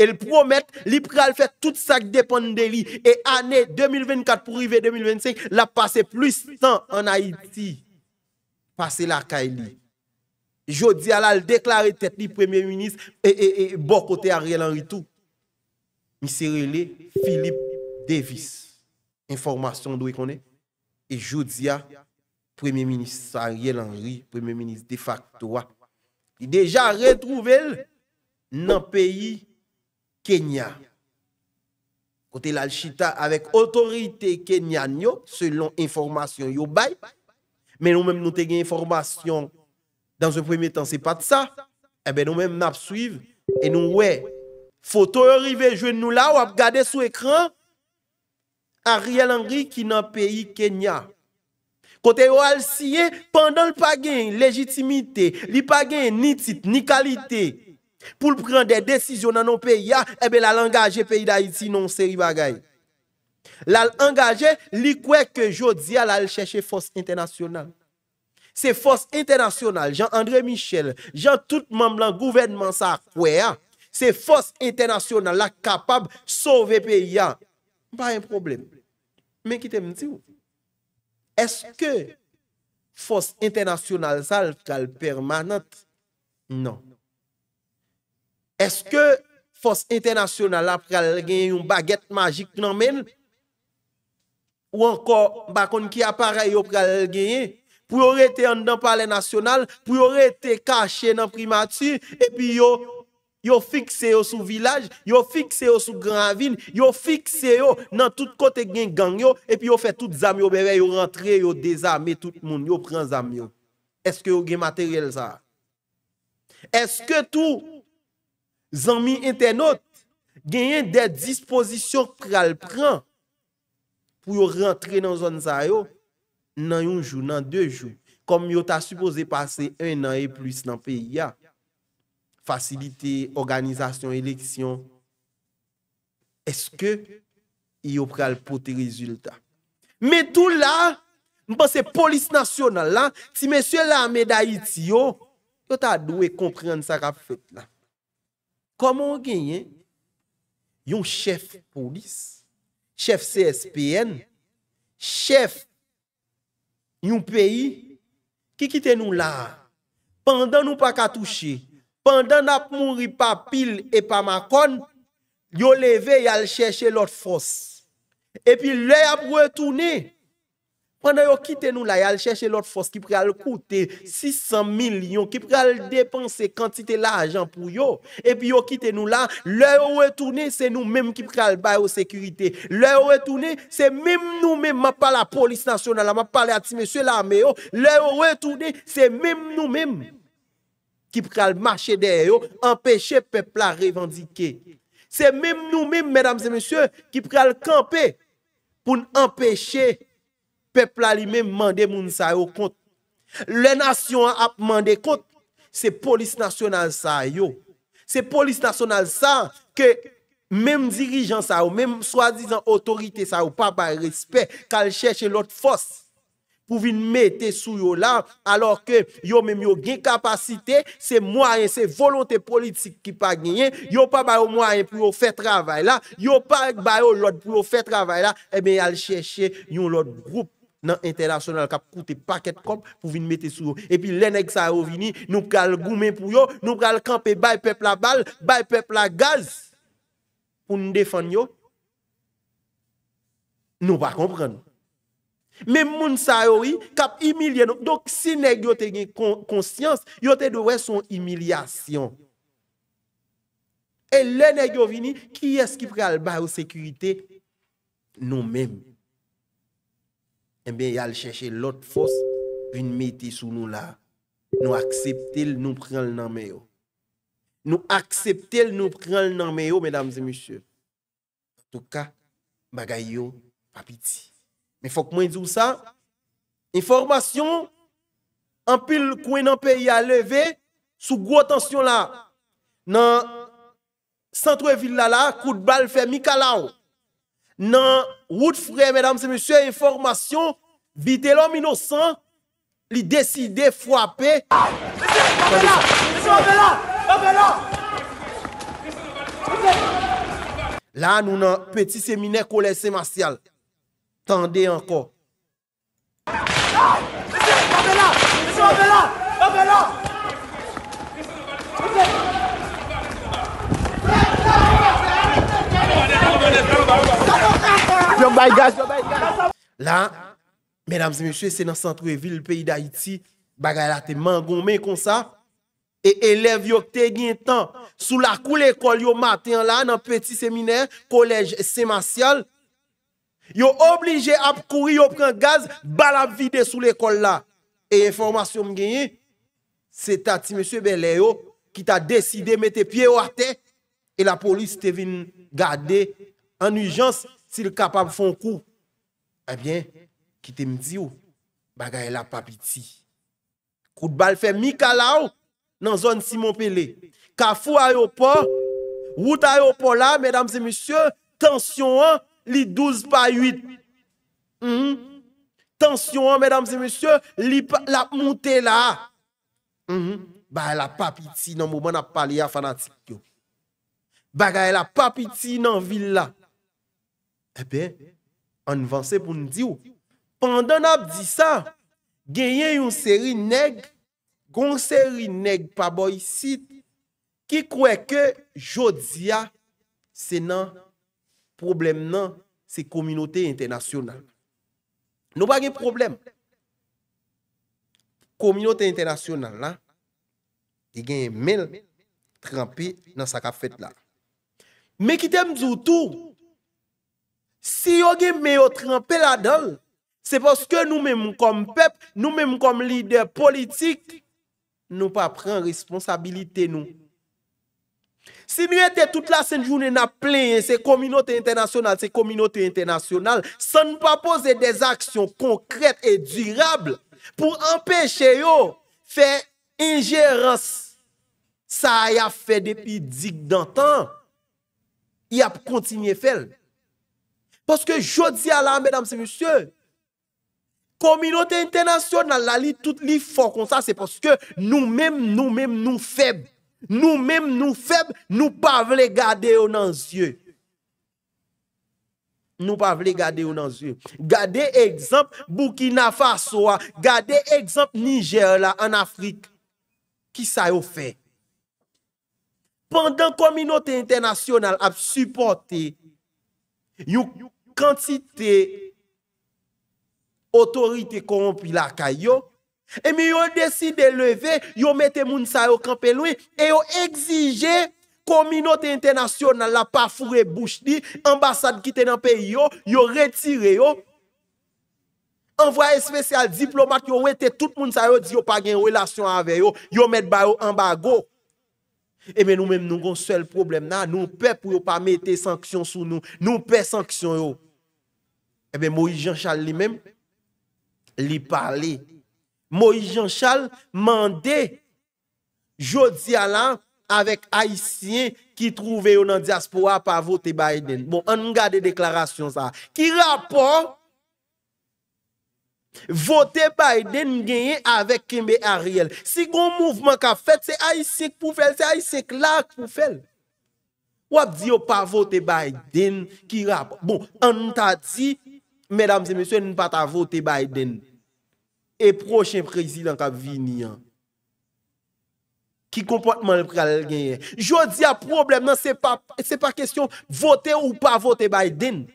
El promet, li preal fè tout sa k depan de li, e anè 2024 pou rive 2025, la pase plus san an Haiti. Pase la kaili. Jodi alal deklare tet li premye minis, e e e bokote a riel an ritu. Mi se rele, Philippe Davis. Informasyon dwi konè, e jodi a Premier ministre Ariel Henry, Premier ministre de facto, il déjà retrouvé dans le pays Kenya. Côté l'Alchita avec autorité kenyane, selon information yo Mais nous-mêmes, nous avons information dans un premier temps, ce n'est pas de ça. Eh ben, nous-mêmes, nous suivi et nous, ouais, photo arrivé, je nous là, ou regarder sur écran, Ariel Henry qui est dans le pays Kenya. Kote yo al siye, pandan l pa gen legitimite, li pa gen nitit, ni kalite. Poul pren de desisyon nan nou peya, ebe l al angaje peyi da iti non seri bagay. L al angaje, li kwe ke jodi al al chèche fos internasyonal. Se fos internasyonal, jan André Michel, jan toutman blan gouvenman sa kwe ya. Se fos internasyonal la kapab sove peyi ya. Ba yon problem. Men ki tem ti wou. Eske fos internasyonal sal kal permanat? Non. Eske fos internasyonal ap kal genye yon baget magik nan men? Ou anko bakon ki apare yo kal genye? Pou yon rete yon dan pale nasyonal? Pou yon rete kache nan primati? E pi yo... Yo fikse yo sou vilaj, yo fikse yo sou gran vin, yo fikse yo nan tout kote gen gang yo, epi yo fe tout zam yo bebe, yo rentre, yo dezame tout moun, yo pran zam yo. Eske yo gen materyel sa? Eske tou zami internot genyen de disposition pral pran pou yo rentre nan zon sa yo nan yon jou, nan de jou? Kom yo ta supose pase 1 an e plus nan peyi ya. Fasilite, organizasyon, eleksyon Eske Yo pral pote rezultat Metou la Mpa se polis nasyonal la Si mesye la ame da iti yo Yo ta dou e komprende sa kap fèt la Koman genye Yon chef polis Chef CSPN Chef Yon peyi Ki kite nou la Panda nou pa katouche Yon peyi pandan ap mounri pa pil e pa makon, yo leve yal chèche lòt fòs. E pi lè ap wè toune, pandan yo kite nou la yal chèche lòt fòs, ki pre al koute 600 mil yon, ki pre al depanse kantite la ajan pou yo, e pi yo kite nou la, lè wè toune, se nou mèm ki pre al bayo sekurite. Lè wè toune, se mèm nou mèm, ma pa la polis nasyonal, ma pa le ati mèsyè la mèyo, lè wè toune, se mèm nou mèm. Ki pre al mache de yo, empèche pepla revendike. Se mèm nou mèm, mèdames et mèsyò, ki pre al kampe pou n'empèche pepla li mèm mande moun sa yo kont. Le nasyon ap mande kont, se polis nasyonal sa yo. Se polis nasyonal sa, ke mèm dirijan sa yo, mèm swazizan otorite sa yo, pa bay respect, kal chèche lot fòs. pou vin mette sou yo la, alor ke yo menm yo gen kapasite, se mwaryen, se volonte politik ki pa genyen, yo pa bayo mwaryen pou yo fe travay la, yo pa ek bayo lot pou yo fe travay la, ebe eh al cheshe yon lot group nan internasyonal kap koute paket prop, pou vin mette sou yo. E pi lene ek sa yo vini, nou pral goumen pou yo, nou pral kampe bay pep la bal, bay pep la gaz, pou nou defan yo. Nou pa kompren nou. Mem moun sa yoi, kap imilye nou. Dok si neg yo te gen konsyans, yo te dowe son imilyasyon. E le neg yo vini, ki eski pre alba yo sekurite nou menm. Enbe yal chèche lot fos, vin meti sou nou la. Nou akseptel nou pren l nanme yo. Nou akseptel nou pren l nanme yo, medamze monsye. Touka, bagay yo, papiti. Men fok mwen djou sa, informasyon, anpil kwen an peyi a leve, sou gwo tansyon la, nan, santwe vil la la, kout bal fe mikala ou, nan, wout fre, mèdam se mèsyon, informasyon, vite lòm inosan, li deside fwape, mèsyon, mèsyon, mèsyon, mèsyon, mèsyon, mèsyon, mèsyon, mèsyon, mèsyon, mèsyon, mèsyon, mèsyon, mèsyon, mèsyon, mèsyon, mèsyon, mè Tande anko. La, mesdames et messieurs, se nan Santouéville, l'pays d'Haïti, bagay la te mangon men kon sa, e elev yo kte gintan. Sou la kou l'école yo matin la, nan peti seminer, kolèj semasyol, Yo oblige ap kouri yo pren gaz, bal ap vide sou l'ekol la. E informasyon mgenye, se ta ti monsye belè yo, ki ta deside mette pie ou ate, e la polis te vin gade en ujans, si l kapab fon kou. Ebyen, ki te mdi yo, bagay la papiti. Kout bal fe mi kalaw nan zon Simon Pele. Kafou ayopo, wout ayopo la, medam se monsye, tensyon an, Li 12 pa 8. Tansyon an, mesdames et messieurs, la mouté la. Hmm? Ba e la papiti nan mouman ap pale ya fanatik yo. Ba ga e la papiti nan villa. Ebe, an vansè pou nou di yo. An don ap di sa, genye yon seri neg, goun seri neg pa boy sit, ki kwe ke jodia senan problem nan se kominote internasyonan. Nou bagen problem. Kominote internasyonan la, e gen men trempi nan sa ka fèt la. Mè kitèm zoutou, si yo gen men yo trempi la dan, se poske nou men mou kom pep, nou men mou kom lider politik, nou pa pren responsabilite nou. Si nou ete tout la senjounen ap plen, se kominote internasyonal, se kominote internasyonal, sa nou pa pose des aksyon konkret e dirabl pou empèche yo fè injerans. Sa a ya fè depi dik dantan, ya pou kontinye fèl. Poske jodi ala, mèdam se musye, kominote internasyonal la li tout li fò kon sa, se poske nou mèm, nou mèm, nou fèb. Nou mèm nou feb, nou pa vle gade yo nan zye. Nou pa vle gade yo nan zye. Gade ekzamp Bukina Faso a, gade ekzamp Niger la an Afrik. Ki sa yo fe? Pendan kominote internasyonal ap supporte yon kantite otorite korompi la kayo, Emi yon deside leve, yon mette moun sa yo kampe loui, e yon exije komino te internasyon nan la pafure bouch di, ambasade ki te nan pe yon, yon retire yon, envwa espesyal diplomat yon wente tout moun sa yo, di yon pa gen relasyon ave yon, yon mette bayo ambago. Emi nou menm nou gon sel problem nan, nou pe pou yon pa mette sanksyon sou nou, nou pe sanksyon yo. Emi mou yon jan chal li menm, li parli. Mo Yijan Chal mande jodi alan avèk Aisyen ki trouve yo nan diaspora pa vote Biden. Bon, an nga de deklarasyon sa. Ki rapor, vote Biden genye avèk Kimbe Ariel. Si goun mouvment ka fèt, se Aisyen pou fèl, se Aisyen lak pou fèl. Wap di yo pa vote Biden ki rapor. Bon, an nga ta di, medam se mesye, an nga pata vote Biden. E prochen prezident ka vini an. Ki komponatman le pral genye. Jodi a problem nan, se pa se pa kestyon vote ou pa vote Biden.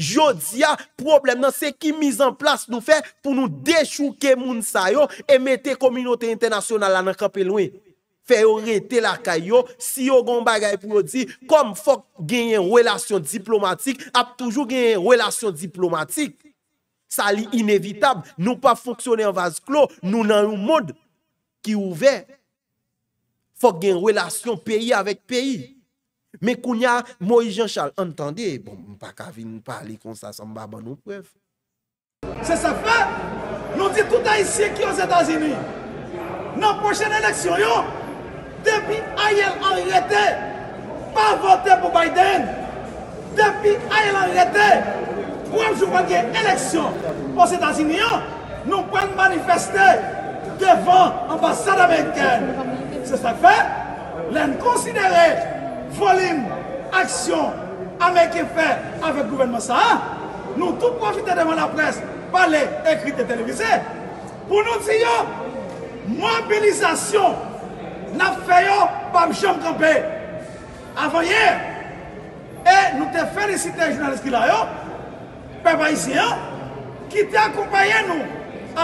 Jodi a problem nan, se ki mizan plas nou fe pou nou dechouke moun sa yo, e mette kominote internasyonal an akap elwen. Fe yo rete la kayo, si yo gong bagay pou yo di, kom fok genye relasyon diplomatik, ap toujou genye relasyon diplomatik. sa li inevitab, nou pa foksyone an vaz klo, nou nan yon moud ki ouve, fok gen relasyon peyi avèk peyi, me kounya Moïse Jean Charles, entande, bon, mpa kavi, mpa li konsta san mba ban nou pref. Se sa fe, nou di touta yisiye ki yon Zetazini, nan pochen eleksyon yo, depi a yel an rete, pa vote pou Biden, depi a yel an rete, pour jour y a élection aux États-Unis, nous pouvons manifester devant l'ambassade américaine. C'est ça que fait. L'un considéré volume, action, américaine fait avec le gouvernement ça. Hein. Nous tout profiter devant la presse, parler, écrit et télévisés, Pour nous dire, mobilisation, n'a fait pas me Avant hier, et nous te les journalistes qui l'a eu. pe bayisyen ki te akompaye nou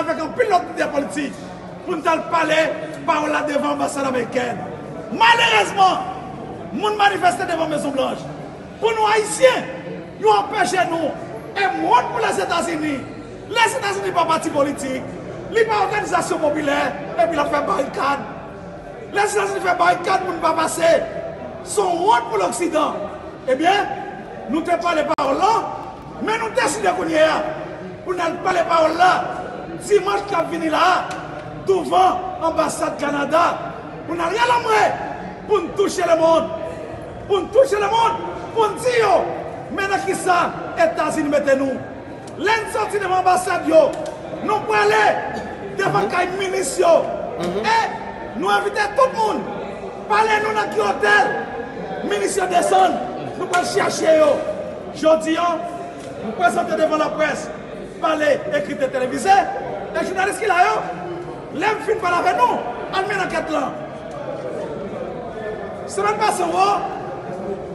avèk an pilote de politik pou nou tel pale pa ou la devan ambasade Ameriken. Malérezman, moun manifestè devan Mezou Blanche. Pou nou hayisyen, yon apèche nou, e moun pou lè Zetazini. Lè Zetazini pa bati politik, li pa organizasyon mobiler, e pi la fe barikad. Lè Zetazini fe barikad moun pa pase, son moun pou l'Oksidan. Ebyen, eh nou te pale pa ou la, Men nou desi de kounye ya. Poun nan pale pa or la. Dimanche kap vini la. Touvan ambasade Kanada. Poun nan riyal amre. Poun touche le moun. Poun touche le moun. Poun di yo. Men akisa etazi nou mette nou. Len soti devan ambasade yo. Nou pou ale. Defan kay minis yo. E nou invite tout moun. Pale nou nan ki hotel. Minis yo desen. Nou pou al chache yo. Jodi yo. vous présentez devant la presse, parler, écrit et télévisé, les journalistes qui l'ont, l'aiment fin par avec nous, on met l'enquête là. Semaine passée,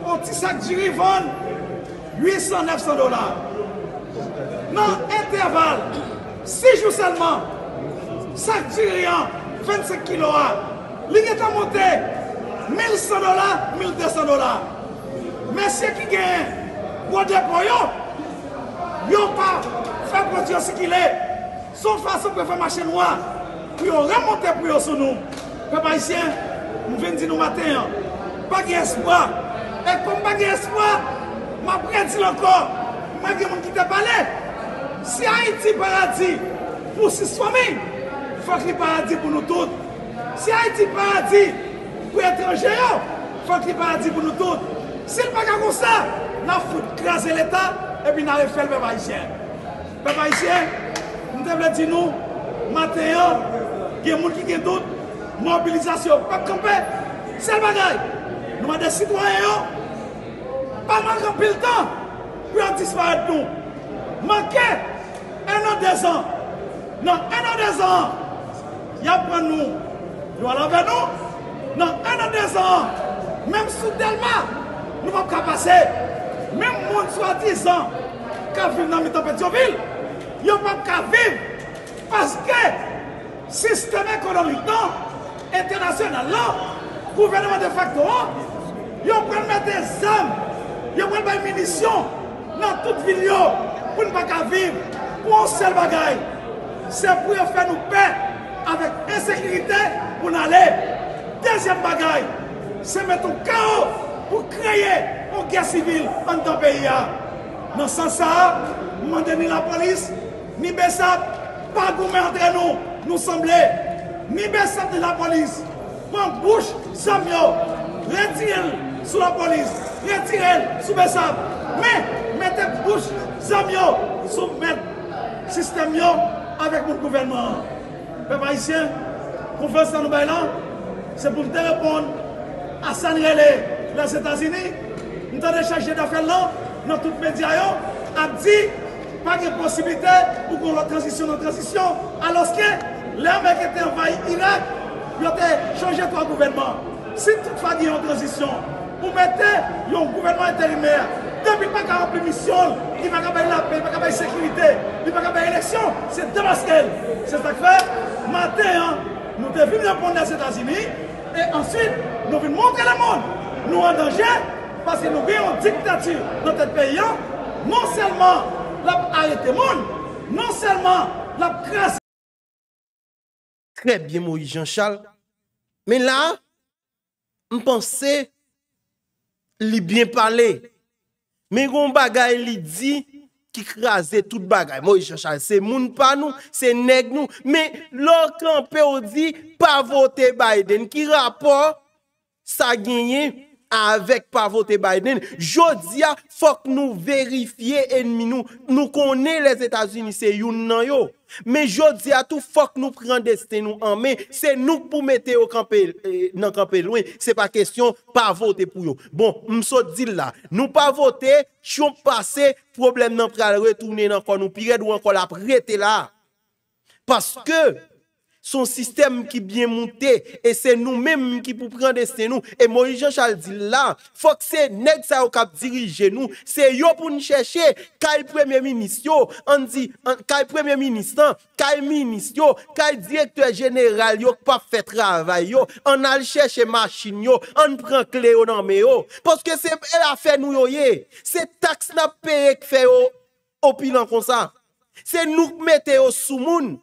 on petit sac de rival, 800-900 dollars. Dans l'intervalle 6 jours seulement, sac de 25 kilos, ligne est montée, 1100 dollars, 1200 dollars. mais Monsieur qui gagne, pour déployer, Yon pa, fè kwa diyo si ki le, sou fason pou fè mache mwa, pou yon remonte pou yon sou nou. Pè ba isyen, mwen vende di nou maten, bagye espoa, ek pou m bagye espoa, m apre di lankor, m agye moun ki te pale, si a iti paradis pou siswamin, fè kri paradis pou nou tout. Si a iti paradis pou etre un jayon, fè kri paradis pou nou tout. Si l pa kakonsa, nan foute kreaze l etat, epi nare fèl beba isyen. Beba isyen, nou te vle di nou, maten yo, gen moun ki gen dout, mobilizasyon. Pèk kompe, sel bagay, nou man de sitwany yo, panman kompe l tan, pou yon dispare t nou. Mankè, en an de zan, nan en an de zan, yap man nou, yon alan ven nou, nan en an de zan, mèm soudelman, nou vap kapase, Mem moun sou a 10 an ka viv nan Mitho Petsovil, yo moun ka viv paske sisteme ekonomik nan internasyon nan lan pou venenman de facto oh, an, yo moun pren men de zan, yo moun bay menisyon nan tout vil yo pou moun pa ka viv, pou moun sel bagay. Se pou yo fè nou pe avèk esekritè pou nalè. Dezyen bagay, se meton ka ouf pour créer une guerre civile dans tant pays. Hein. Dans ce sens, demandez ni la police, ni Bessap, pas gourmet entre nous, nous semblons, ni Bessap de la police. Prends bouche, Samio, retirez-le sous la police, retirez-le sous Bessap. Mais mettez bouche, Samio, sous le système avec mon gouvernement. Peuple haïtien, confiance dans nous, c'est pour te répondre à San la Zetazini, nou tade chache de afer lan, nou tout medya yon, ap di, pa ge posibite, pou kon lo transisyon, lo transisyon, aloske, le ame ke te envaye Irak, yo te chanje to a gouvenman. Si tout fa ge yo transisyon, pou mette, yon gouvenman ete le mer, te pi pa ka rempli misyon, ki pa ka bay la pe, ki pa ka bay sekrimite, ki pa ka bay eleksyon, se te baskel. Se tak fer, ma te, nou te vim la poune la Zetazini, e answit, nou vim montre la moun, nous en danger parce que nous avons une dictature dans notre pays. Hein. Non seulement l'a arrêté monde, non seulement l'a crasse. Très bien, Moïse Jean-Charles. Mais là, je pense il bien parlé. Mais il bagay li dit qui tout toute bagaille. Moïse Jean-Charles, c'est moun pas nous, c'est nèg nous. Mais l'autre campé dit pas voter Biden. Qui rapport ça gagner. avèk pa vote Biden, jòdia fòk nou verifiye enmi nou. Nou konè les Etats-Unis se youn nan yo. Mè jòdia tout fòk nou prèndeste nou an mè se nou pou mette ou eh, nan trampè louè. Se pa kèsyon pa vote pou yo. Bon, msò dil la. Nou pa vote, chon pase, problem nan prè al retounè nan kwa nou piret ou an kwa la prète la. Paske, Son sistem ki byen moun te. E se nou menm ki pou pren deste nou. E mori Jean Chaldil la. Fok se neg sa yo kap dirije nou. Se yo pou ni chèche. Kay premier minist yo. Kay premier ministan. Kay minister. Kay direktor general yo. Kwa fe travay yo. An al chèche machin yo. An pren kle yo nan me yo. Poske se el a fe nou yo ye. Se taks na peye kfe yo. Opinan kon sa. Se nou mette yo sou moun.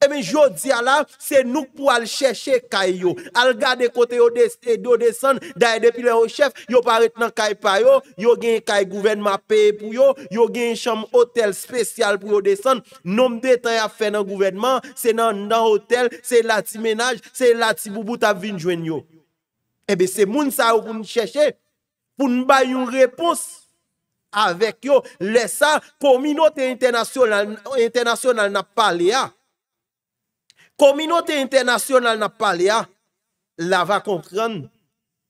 Ebe, eh yo diya la, se nouk pou al chèche kay yo. Al gade kote yo de stè diyo de san, daye depilè yo chèf, yo paret nan kay payo, yo gen kay gouvenma peye pou yo, yo gen chanm hotel spesyal pou yo de san, nom de tre a fè nan gouvenma, se nan nan hotel, se lati menaj, se lati boubou ta vinjwen yo. Ebe, eh se moun sa yo pou n chèche, pou n bay yon repons, avek yo, lè sa, komi nou te internasyonal na pale ya. Komino te internasyonal na pale a, la va konpran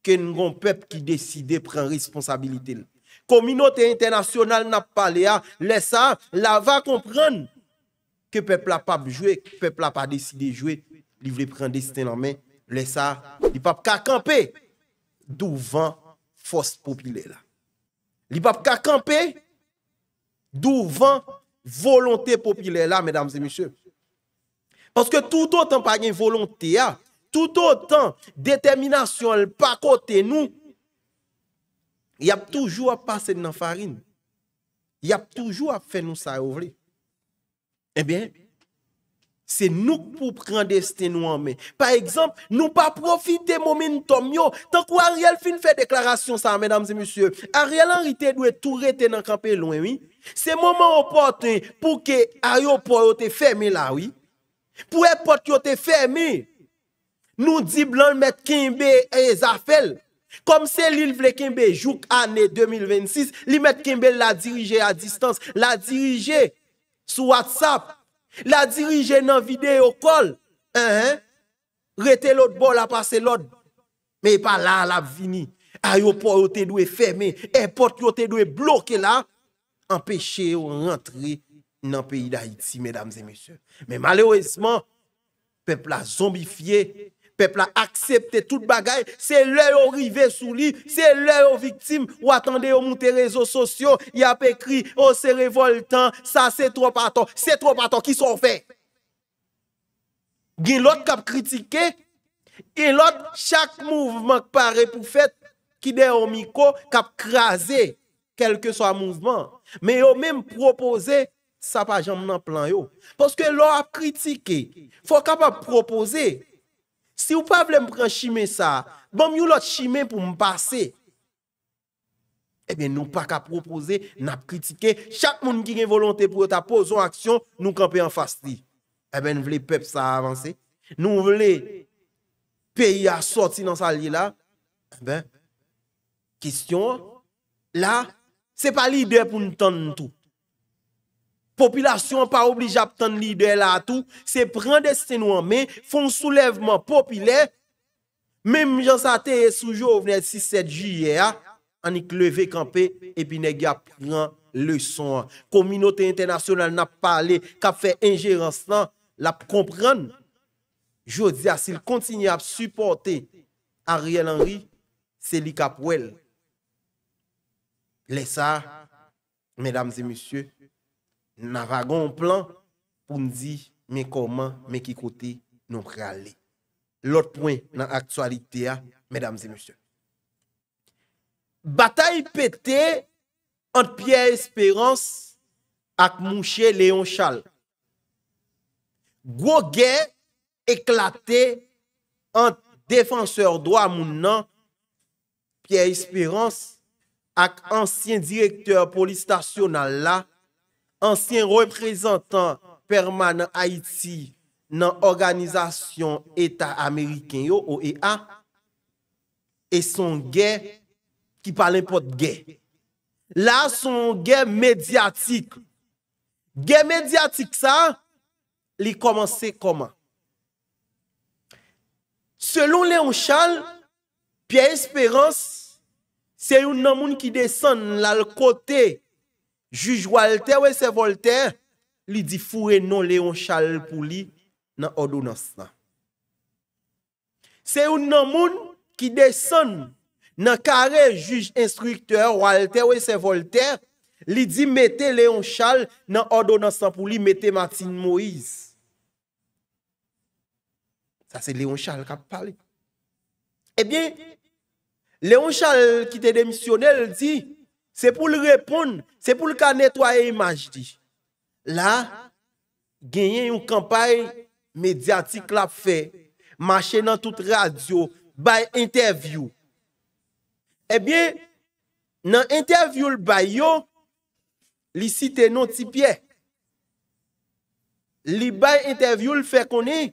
ke nou yon pep ki deside pren responsabilite la. Komino te internasyonal na pale a, la va konpran ke pep la pa jwe, pep la pa deside jwe, li vle pren desite nan men, la sa. Li pap kakampe, dou van fos popile la. Li pap kakampe, dou van volonte popile la, medam se misye. Paske tout otan pa gen volonte ya, ah. tout otan, determinasyon l pa kote nou, y ap toujou ap pase nan farin, y ap toujou ap fe nou sa ouvle. E eh ben, se nou pou prendeste nou anmen. Par exemple, nou pa profite momen tom yo, tankou a real fin fe deklarasyon sa, a real anrite dwe tou rete nan kampe loun, se momen opote pou ke a yo po yo te feme la, oui, Pou e pot yo te fermi, nou di blan met kimbe e zafel. Kom se li vle kimbe jouk ane 2026, li met kimbe la dirije a distans, la dirije sou WhatsApp, la dirije nan videyo kol. Rete lot bol apase lot, me pa la alap vini. A yo pot yo te dwe fermi, e pot yo te dwe bloke la, anpeche yo rentri. nan peyi da Haiti, mesdames et messieurs. Men malewesman, pepl a zombifiye, pepl a aksepte tout bagay, se lè ou rive sou li, se lè ou viktim, ou atande ou moun te rezo sosyo, ya pekri, ou se revoltan, sa se tro paton, se tro paton ki son fe. Gen lòt kap kritike, gen lòt chak mouvman kpare pou fèt ki de ou miko kap krasè kelke so a mouvman. Men yo mèm proposè Sa pa jom nan plan yo. Poske lor ap kritike, fò kap ap proposè. Si ou pa vle mpren shime sa, bom yon lot shime pou mpase. E eh ben nou pa kap proposè, nan kritike, chak moun ki gen volontè pou yo ta poson aksyon, nou kanpe an fasti. E eh ben nou vle pep sa avanse. Nou vle peyi a sorti nan salye la, e eh ben, kisyon, la, se pa li de pou nou tante nou tou. Popilasyon pa oblij ap tan li de la tou, se prende senouan me, fon soulevman popile. Mem jansate soujou ou vnen 6-7 ju ye a, an i kleve kampe, epi nega pran le son. Komunote internasyonal nap pale, kap fe injeransan, lap kompran. Jodia sil kontinye ap suporte Ariel Henry, seli kap wel. Lesa, medamze musye. nan vagon plan pou n'di men koman men ki kote nou krali. Lot pwen nan aktualite a, medamze monsye. Bata yi pete ant piye esperans ak mounche Leon Chal. Gwo gen eklate ant defanseur dwa moun nan piye esperans ak ansyen direktor polistasyonan la mounche. ansyen reprezentant permanent Haïti nan organizasyon Eta Ameriken yo, OEA, e son gen ki palen pot gen. La son gen medyatik. Gen medyatik sa, li komanse koman. Selon Léon Charles, piye espérance, se yon nan moun ki desen nan lal kotey, Juj Walter wese Voltaire li di fure non Leon Chal pou li nan odonansan. Se un nan moun ki deson nan kare juj instrukteur Walter wese Voltaire, li di mete Leon Chal nan odonansan pou li mete Martine Moïse. Sa se Leon Chal kap pale. Ebyen, eh Leon Chal ki te demisyonel di... Se pou l repoun, se pou l ka netwaye imaj di. La, genyen yon kampay medyati klap fe, manche nan tout radyo, baye intervyou. Ebyen, nan intervyou l baye yo, li si tenon ti pye. Li baye intervyou l fe konen,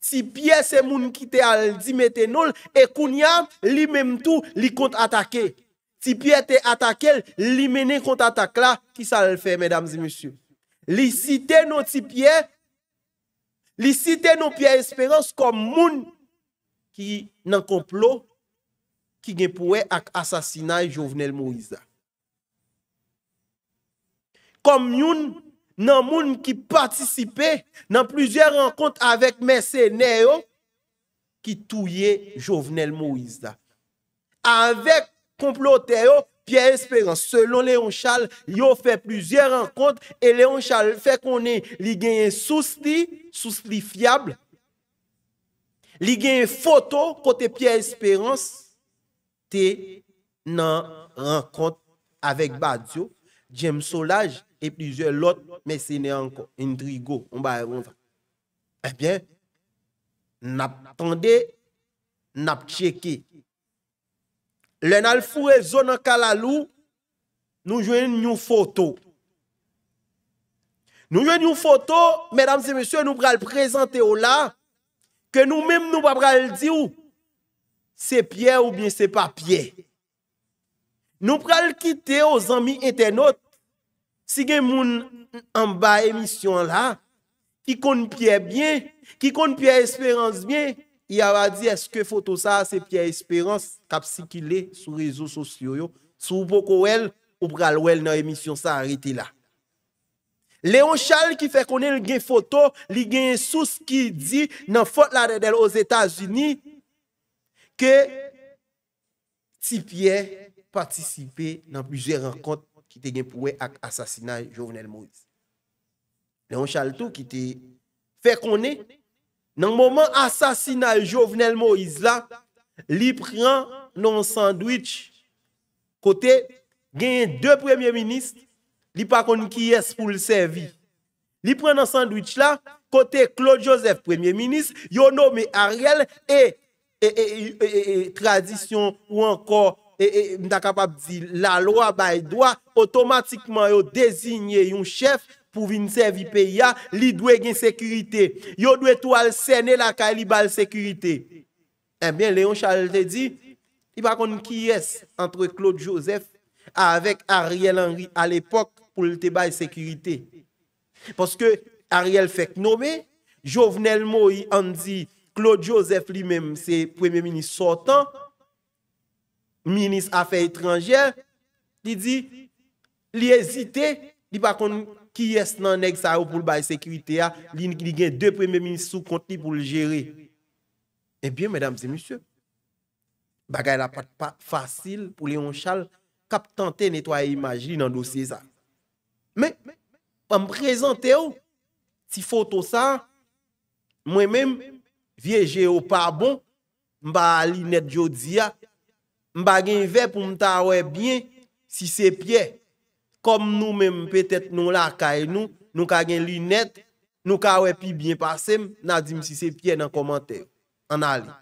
si pye se moun ki te al di metenol, e konen li mem tou li kontatakey. Ti piye te atakel, li mene kont atakla, ki sa lal fe, medamzi, monsiou. Li site nou ti piye, li site nou piye esperans, kom moun ki nan komplo, ki genpouwe ak asasinaj Jovenel Moïse. Kom yon nan moun ki patisipe, nan plizye renkont avèk mè sèneyo, ki touye Jovenel Moïse. Avèk, Komplo te yo, Pierre Espérance, selon Léon Charles, yo fè plusieurs rencontres et Léon Charles fè konen li gen yon soustifiable, li gen yon photo, kote Pierre Espérance, te nan rencontre avèk Badiou, James Solage, et plusieurs lot, mè sè nè ankon, in Drigo, on bè yon zan. Eh bien, nap tende, nap cheke, Len al fure zon akal alou, nou jwen nou foto. Nou jwen nou foto, medam se mesyo, nou pral prezante ou la, ke nou mem nou pral di ou, se pye ou bin se pa pye. Nou pral kite ou zanmi etenot, si gen moun an ba emisyon la, ki kon pye bin, ki kon pye esperans bin, I ava di eske foto sa se Pia Esperance kap si ki le sou rezo sosyo yo. Sou boko wel ou bral wel nan emisyon sa arite la. Leon Charles ki fe konen li gen foto li gen sou skidi nan fot la dedel os Etats-Unis ke ti Pia participi nan pize renkont ki te gen pouwe ak asasinaj Jovenel Moïse. Leon Charles tou ki te fe konen nan mouman asasina e jovenel Moïse la, li pren nan sandwitch kote genyen de premye minist, li pa kon ki yes pou l sevi. Li pren nan sandwitch la, kote Claude Joseph premye minist, yo nome Ariel e, e, e tradisyon ou anko, mta kapap di la loa bay doa, otomatikman yo dezigne yon chef, pou vin se vi pe ya, li dwe gen sekurite. Yo dwe tou al sene la ka li bal sekurite. Ebyen, eh Leon Charles te di, i bakon kiyes antre Claude Joseph a avek Ariel Henry al epok pou li te bay sekurite. Poske Ariel fek nome, Jovenel Moe an di, Claude Joseph li menm se premye minis sotan, minis afe etranjere, li di, li ezite, li bakon... Ki yes nan neg sa yo pou l baye sekwite ya, li ni ki li gen de preme min sou konti pou l jere. Ebyen, eh mèdames et monsieurs, bagay la pat pa fasil pou le yon chal kap tante netwaye imaj li nan dosye za. Mè, pa m prezante yo, si foto sa, mwen mèm, vieje yo pa bon, mba alinet jodi ya, mba gen ve pou mta we bien, si se pye, kom nou men, petet nou la akay nou, nou ka gen lunet, nou ka wepi bien pasem, nan dim si se pye nan komantèv, an alè.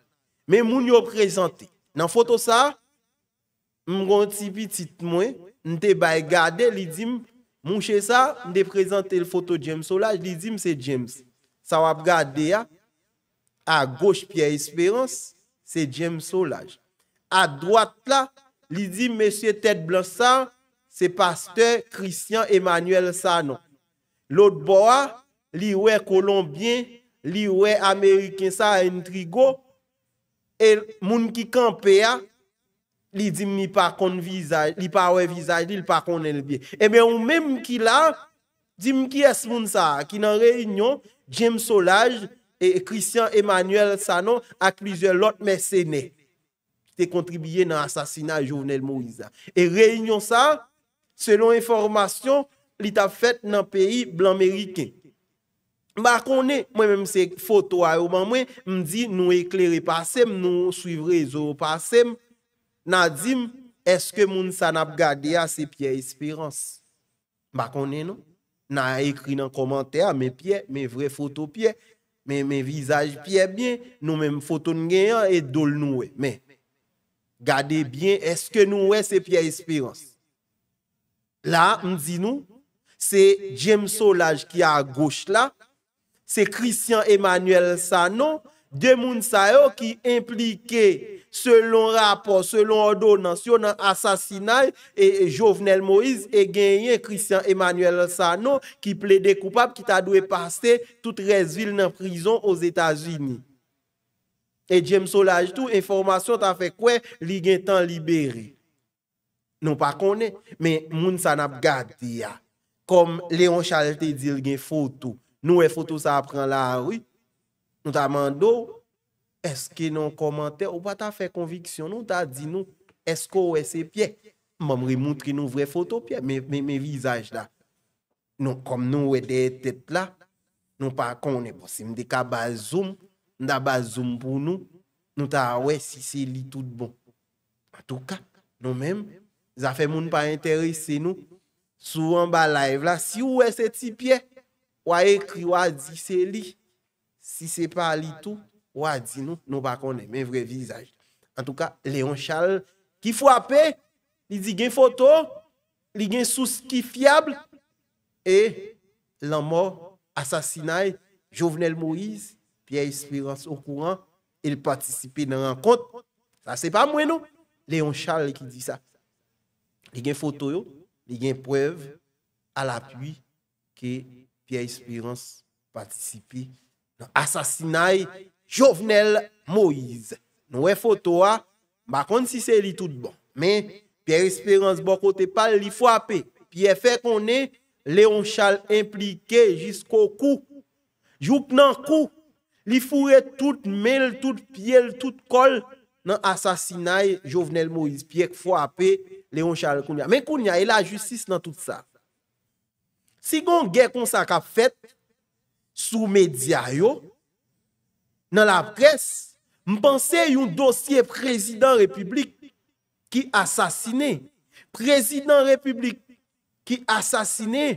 Men moun yo prezante, nan foto sa, mgon tipi tit mwen, nte bay gade, li dim, moun che sa, nte prezante l foto James Solaj, li dim se James, sa wap gade ya, a goche pye espérance, se James Solaj. A dwat la, li dim mèsyè Ted Blossard, se pasteur Christian Emmanuel Sanon. L'ot bo a, li we Colombien, li we Amerikien, sa entrigo, e moun ki kampe a, li dim ni pa wè vizaj, li pa kon elbi. E mè ou mèm ki la, dim ki es moun sa, ki nan reynyon, James Solage, e Christian Emmanuel Sanon, ak plizye lot mè sène, te kontribiye nan asasina Jouvenel Mouiza. E reynyon sa, Selon informasyon, li ta fèt nan peyi blan mèriken. Bakonè, mwen mèm se foto a yo man mwen, mdi nou eklère pasèm, nou souivre zo pasèm. Nadzim, eske moun sanap gade a se piye esperans? Bakonè nou? Nan ekri nan komantè a mè piye, mè vre foto piye, mè mè vizaj piye bie, nou mèm fotoun gen yon e dol nou we. Men, gade bie eske nou we se piye esperans? La, mzi nou, se Jem Solaj ki a goch la, se Christian Emmanuel Sano, demoun sa yo ki implike selon rapport, selon ordonansyon, nan asasinay e Jovenel Moïse e genyen Christian Emmanuel Sano ki ple de koupap ki ta dou e paste tout resvil nan prison ouz Etats-Unis. E Jem Solaj tou, informasyon ta fe kwen li gen tan liberi. Nou pa kone, men moun sa nap gade ya. Kom leon chalte dir gen foto, nou e foto sa apren la a ri. Nou ta mando, eske nou komante, ou pa ta fe konviksyon nou, ta di nou, esko ou e se pye. Mam remountre nou vre foto pye, men men vizaj la. Nou kom nou ou e de etet la, nou pa kone, posim de ka ba zoom, da ba zoom pou nou, nou ta ou e si se li tout bon. A tou ka, nou menm. ça fait moun pas intéressé nous souvent bas live là si ou est ce petit pied ou a écrit ou a dit c'est lui si c'est pas lui tout ou a dit nous nous pas connaît mais vrai visage en tout cas Léon Charles qui frappe, il dit une photo il une source qui fiable et la mort assassinat Jovenel Moïse Pierre Espérance au courant il participait dans rencontre ça c'est pas moi non Léon Charles qui dit ça li gen fotoyo, li gen preve al apuy ke Pierre Esperance patisipi nan asasinay Jovenel Moïse nou e fotoya bakon si se li tout bon men Pierre Esperance bon kote pal li fwape, pi e fe konen Leon Charles implike jisko kou, joup nan kou li fwe tout men, tout piel, tout kol nan asasinay Jovenel Moïse pi ek fwape Léon Charles Kounia. Men Kounia, e la justice nan tout sa. Si gon gen konsa ka fet sou medya yo, nan la pres, mpense yon dosye Prezident Republik ki asasine. Prezident Republik ki asasine.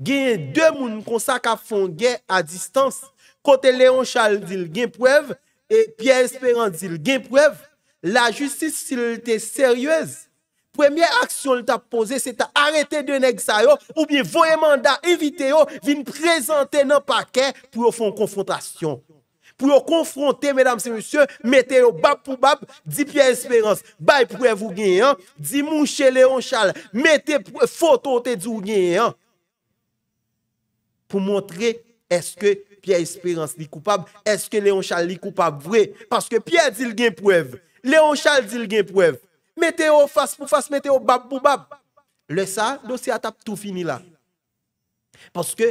Gen yon demoun konsa ka fon gen a distans kote Léon Charles dil gen prev e Pierre Esperant dil gen prev La justice, si l'il te seryez, premye aksyon l'il ta pose, se ta arete de neg sa yo, oubyen voye manda evite yo, vin prezante nan pake, pou yo fon konfrontasyon. Pou yo konfronte, mette yo bab pou bab, di Pierre Espérance, bay pou ev ou gen yon, di Mouché Léon Charles, mette fotote di ou gen yon, pou montre, eske Pierre Espérance li koupab, eske Léon Charles li koupab vwe, paske Pierre di l gen pou ev, Léon Chaldil gen prouev. Meteo fass pou fass, meteo bab pou bab. Le sa, dosi atap tout fini la. Paske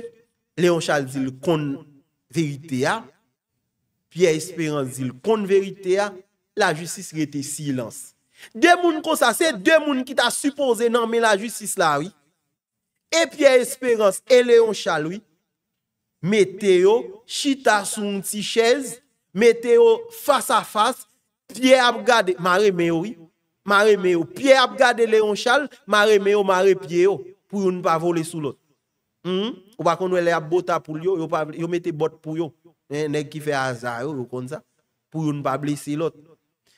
Léon Chaldil kon verite ya, piye Esperance dil kon verite ya, la justis rete silans. De moun kon sa se, de moun ki ta suppose nan men la justis la wi, e piye Esperance e Léon Chaldil, meteo chita sou mti chez, meteo fass a fass, Pierre a regardé, Méo, oui. Maré Méo. Pierre a Léon Charles, maré Méo, Marie Pierre, pour ne pas voler sous l'autre. Mm? Ou pas qu'on a bota pour lui, ou pas, yo mette bot pour yo. Eh, nèg qui fait hasard, ou comme ça. Pour ne pas blesser l'autre.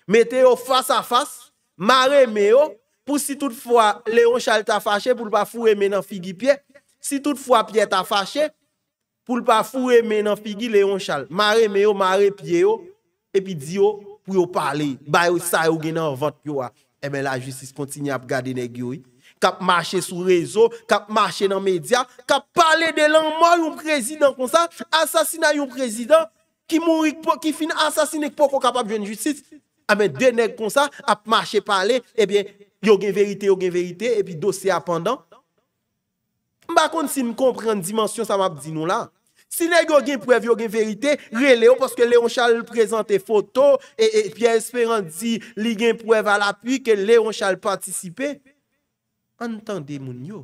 Mettez au face à face, maré Méo, pour si toutefois Léon Charles t'a fâché, pour ne pas fouer maintenant figue Pierre. Si toutefois Pierre t'a fâché, pour ne pas fouer maintenant figue Léon Charles. Maré Méo, maré Pierre, et puis Dio. pou yo pale, ba yo sa yo genan vant yo a. Emen eh la justice kontinye ap gade neg yoy, kap mache sou rezo, kap mache nan media, kap pale de lanman yon prezident kon sa, asasina yon prezident, ki fin asasine kon sa kon kapap jwen justice, amen ah deneg kon sa, ap mache pale, ebyen, eh yo gen verite, yo gen verite, epi dosye apandan. Mba kont si m komprende dimensyon sa m ap di nou la, Sinè gò gen pwèv yo gen verite, re le yo pwòs ke Leon Charles prezante foto e piè espèran di li gen pwèv al api ke Leon Charles patisipe. Antande moun yo,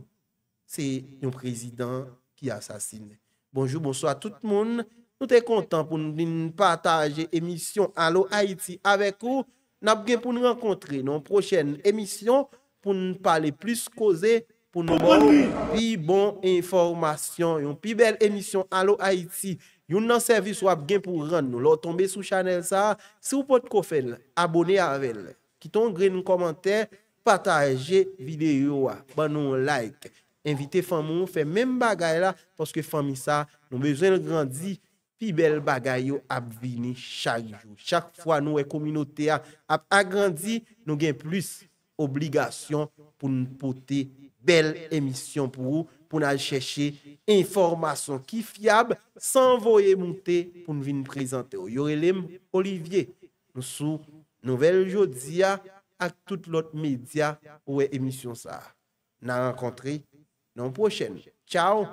se yon prezident ki asasine. Bonjou, bonsoi tout moun. Nou te kontan pou nou din pataje emisyon alo Haiti avek ou. Nap gen pou nou renkontre nou an prochen emisyon pou nou pale plus koze. pou nou moun pi bon informasyon, yon pi bel emisyon alo Haiti, yon nan servis wap gen pou rande nou, lò tombe sou chanel sa, se ou pot kofen, abone avel, kiton gre nou komantè pataje videyo ban nou like, invite fami ou, fe men bagay la poske fami sa, nou bezwen grandi pi bel bagay yo ap vini chak jou, chak fwa nou e kominote a, ap agrandi nou gen plus obligasyon pou nou pote belle émission pour vous, pour aller chercher information qui fiable, sans voyer monter pour nous venir présenter. Yorelem Olivier, nous sous Nouvelle Jodia, avec toute l'autre média ou émission ça n'a rencontrer dans prochaine Ciao,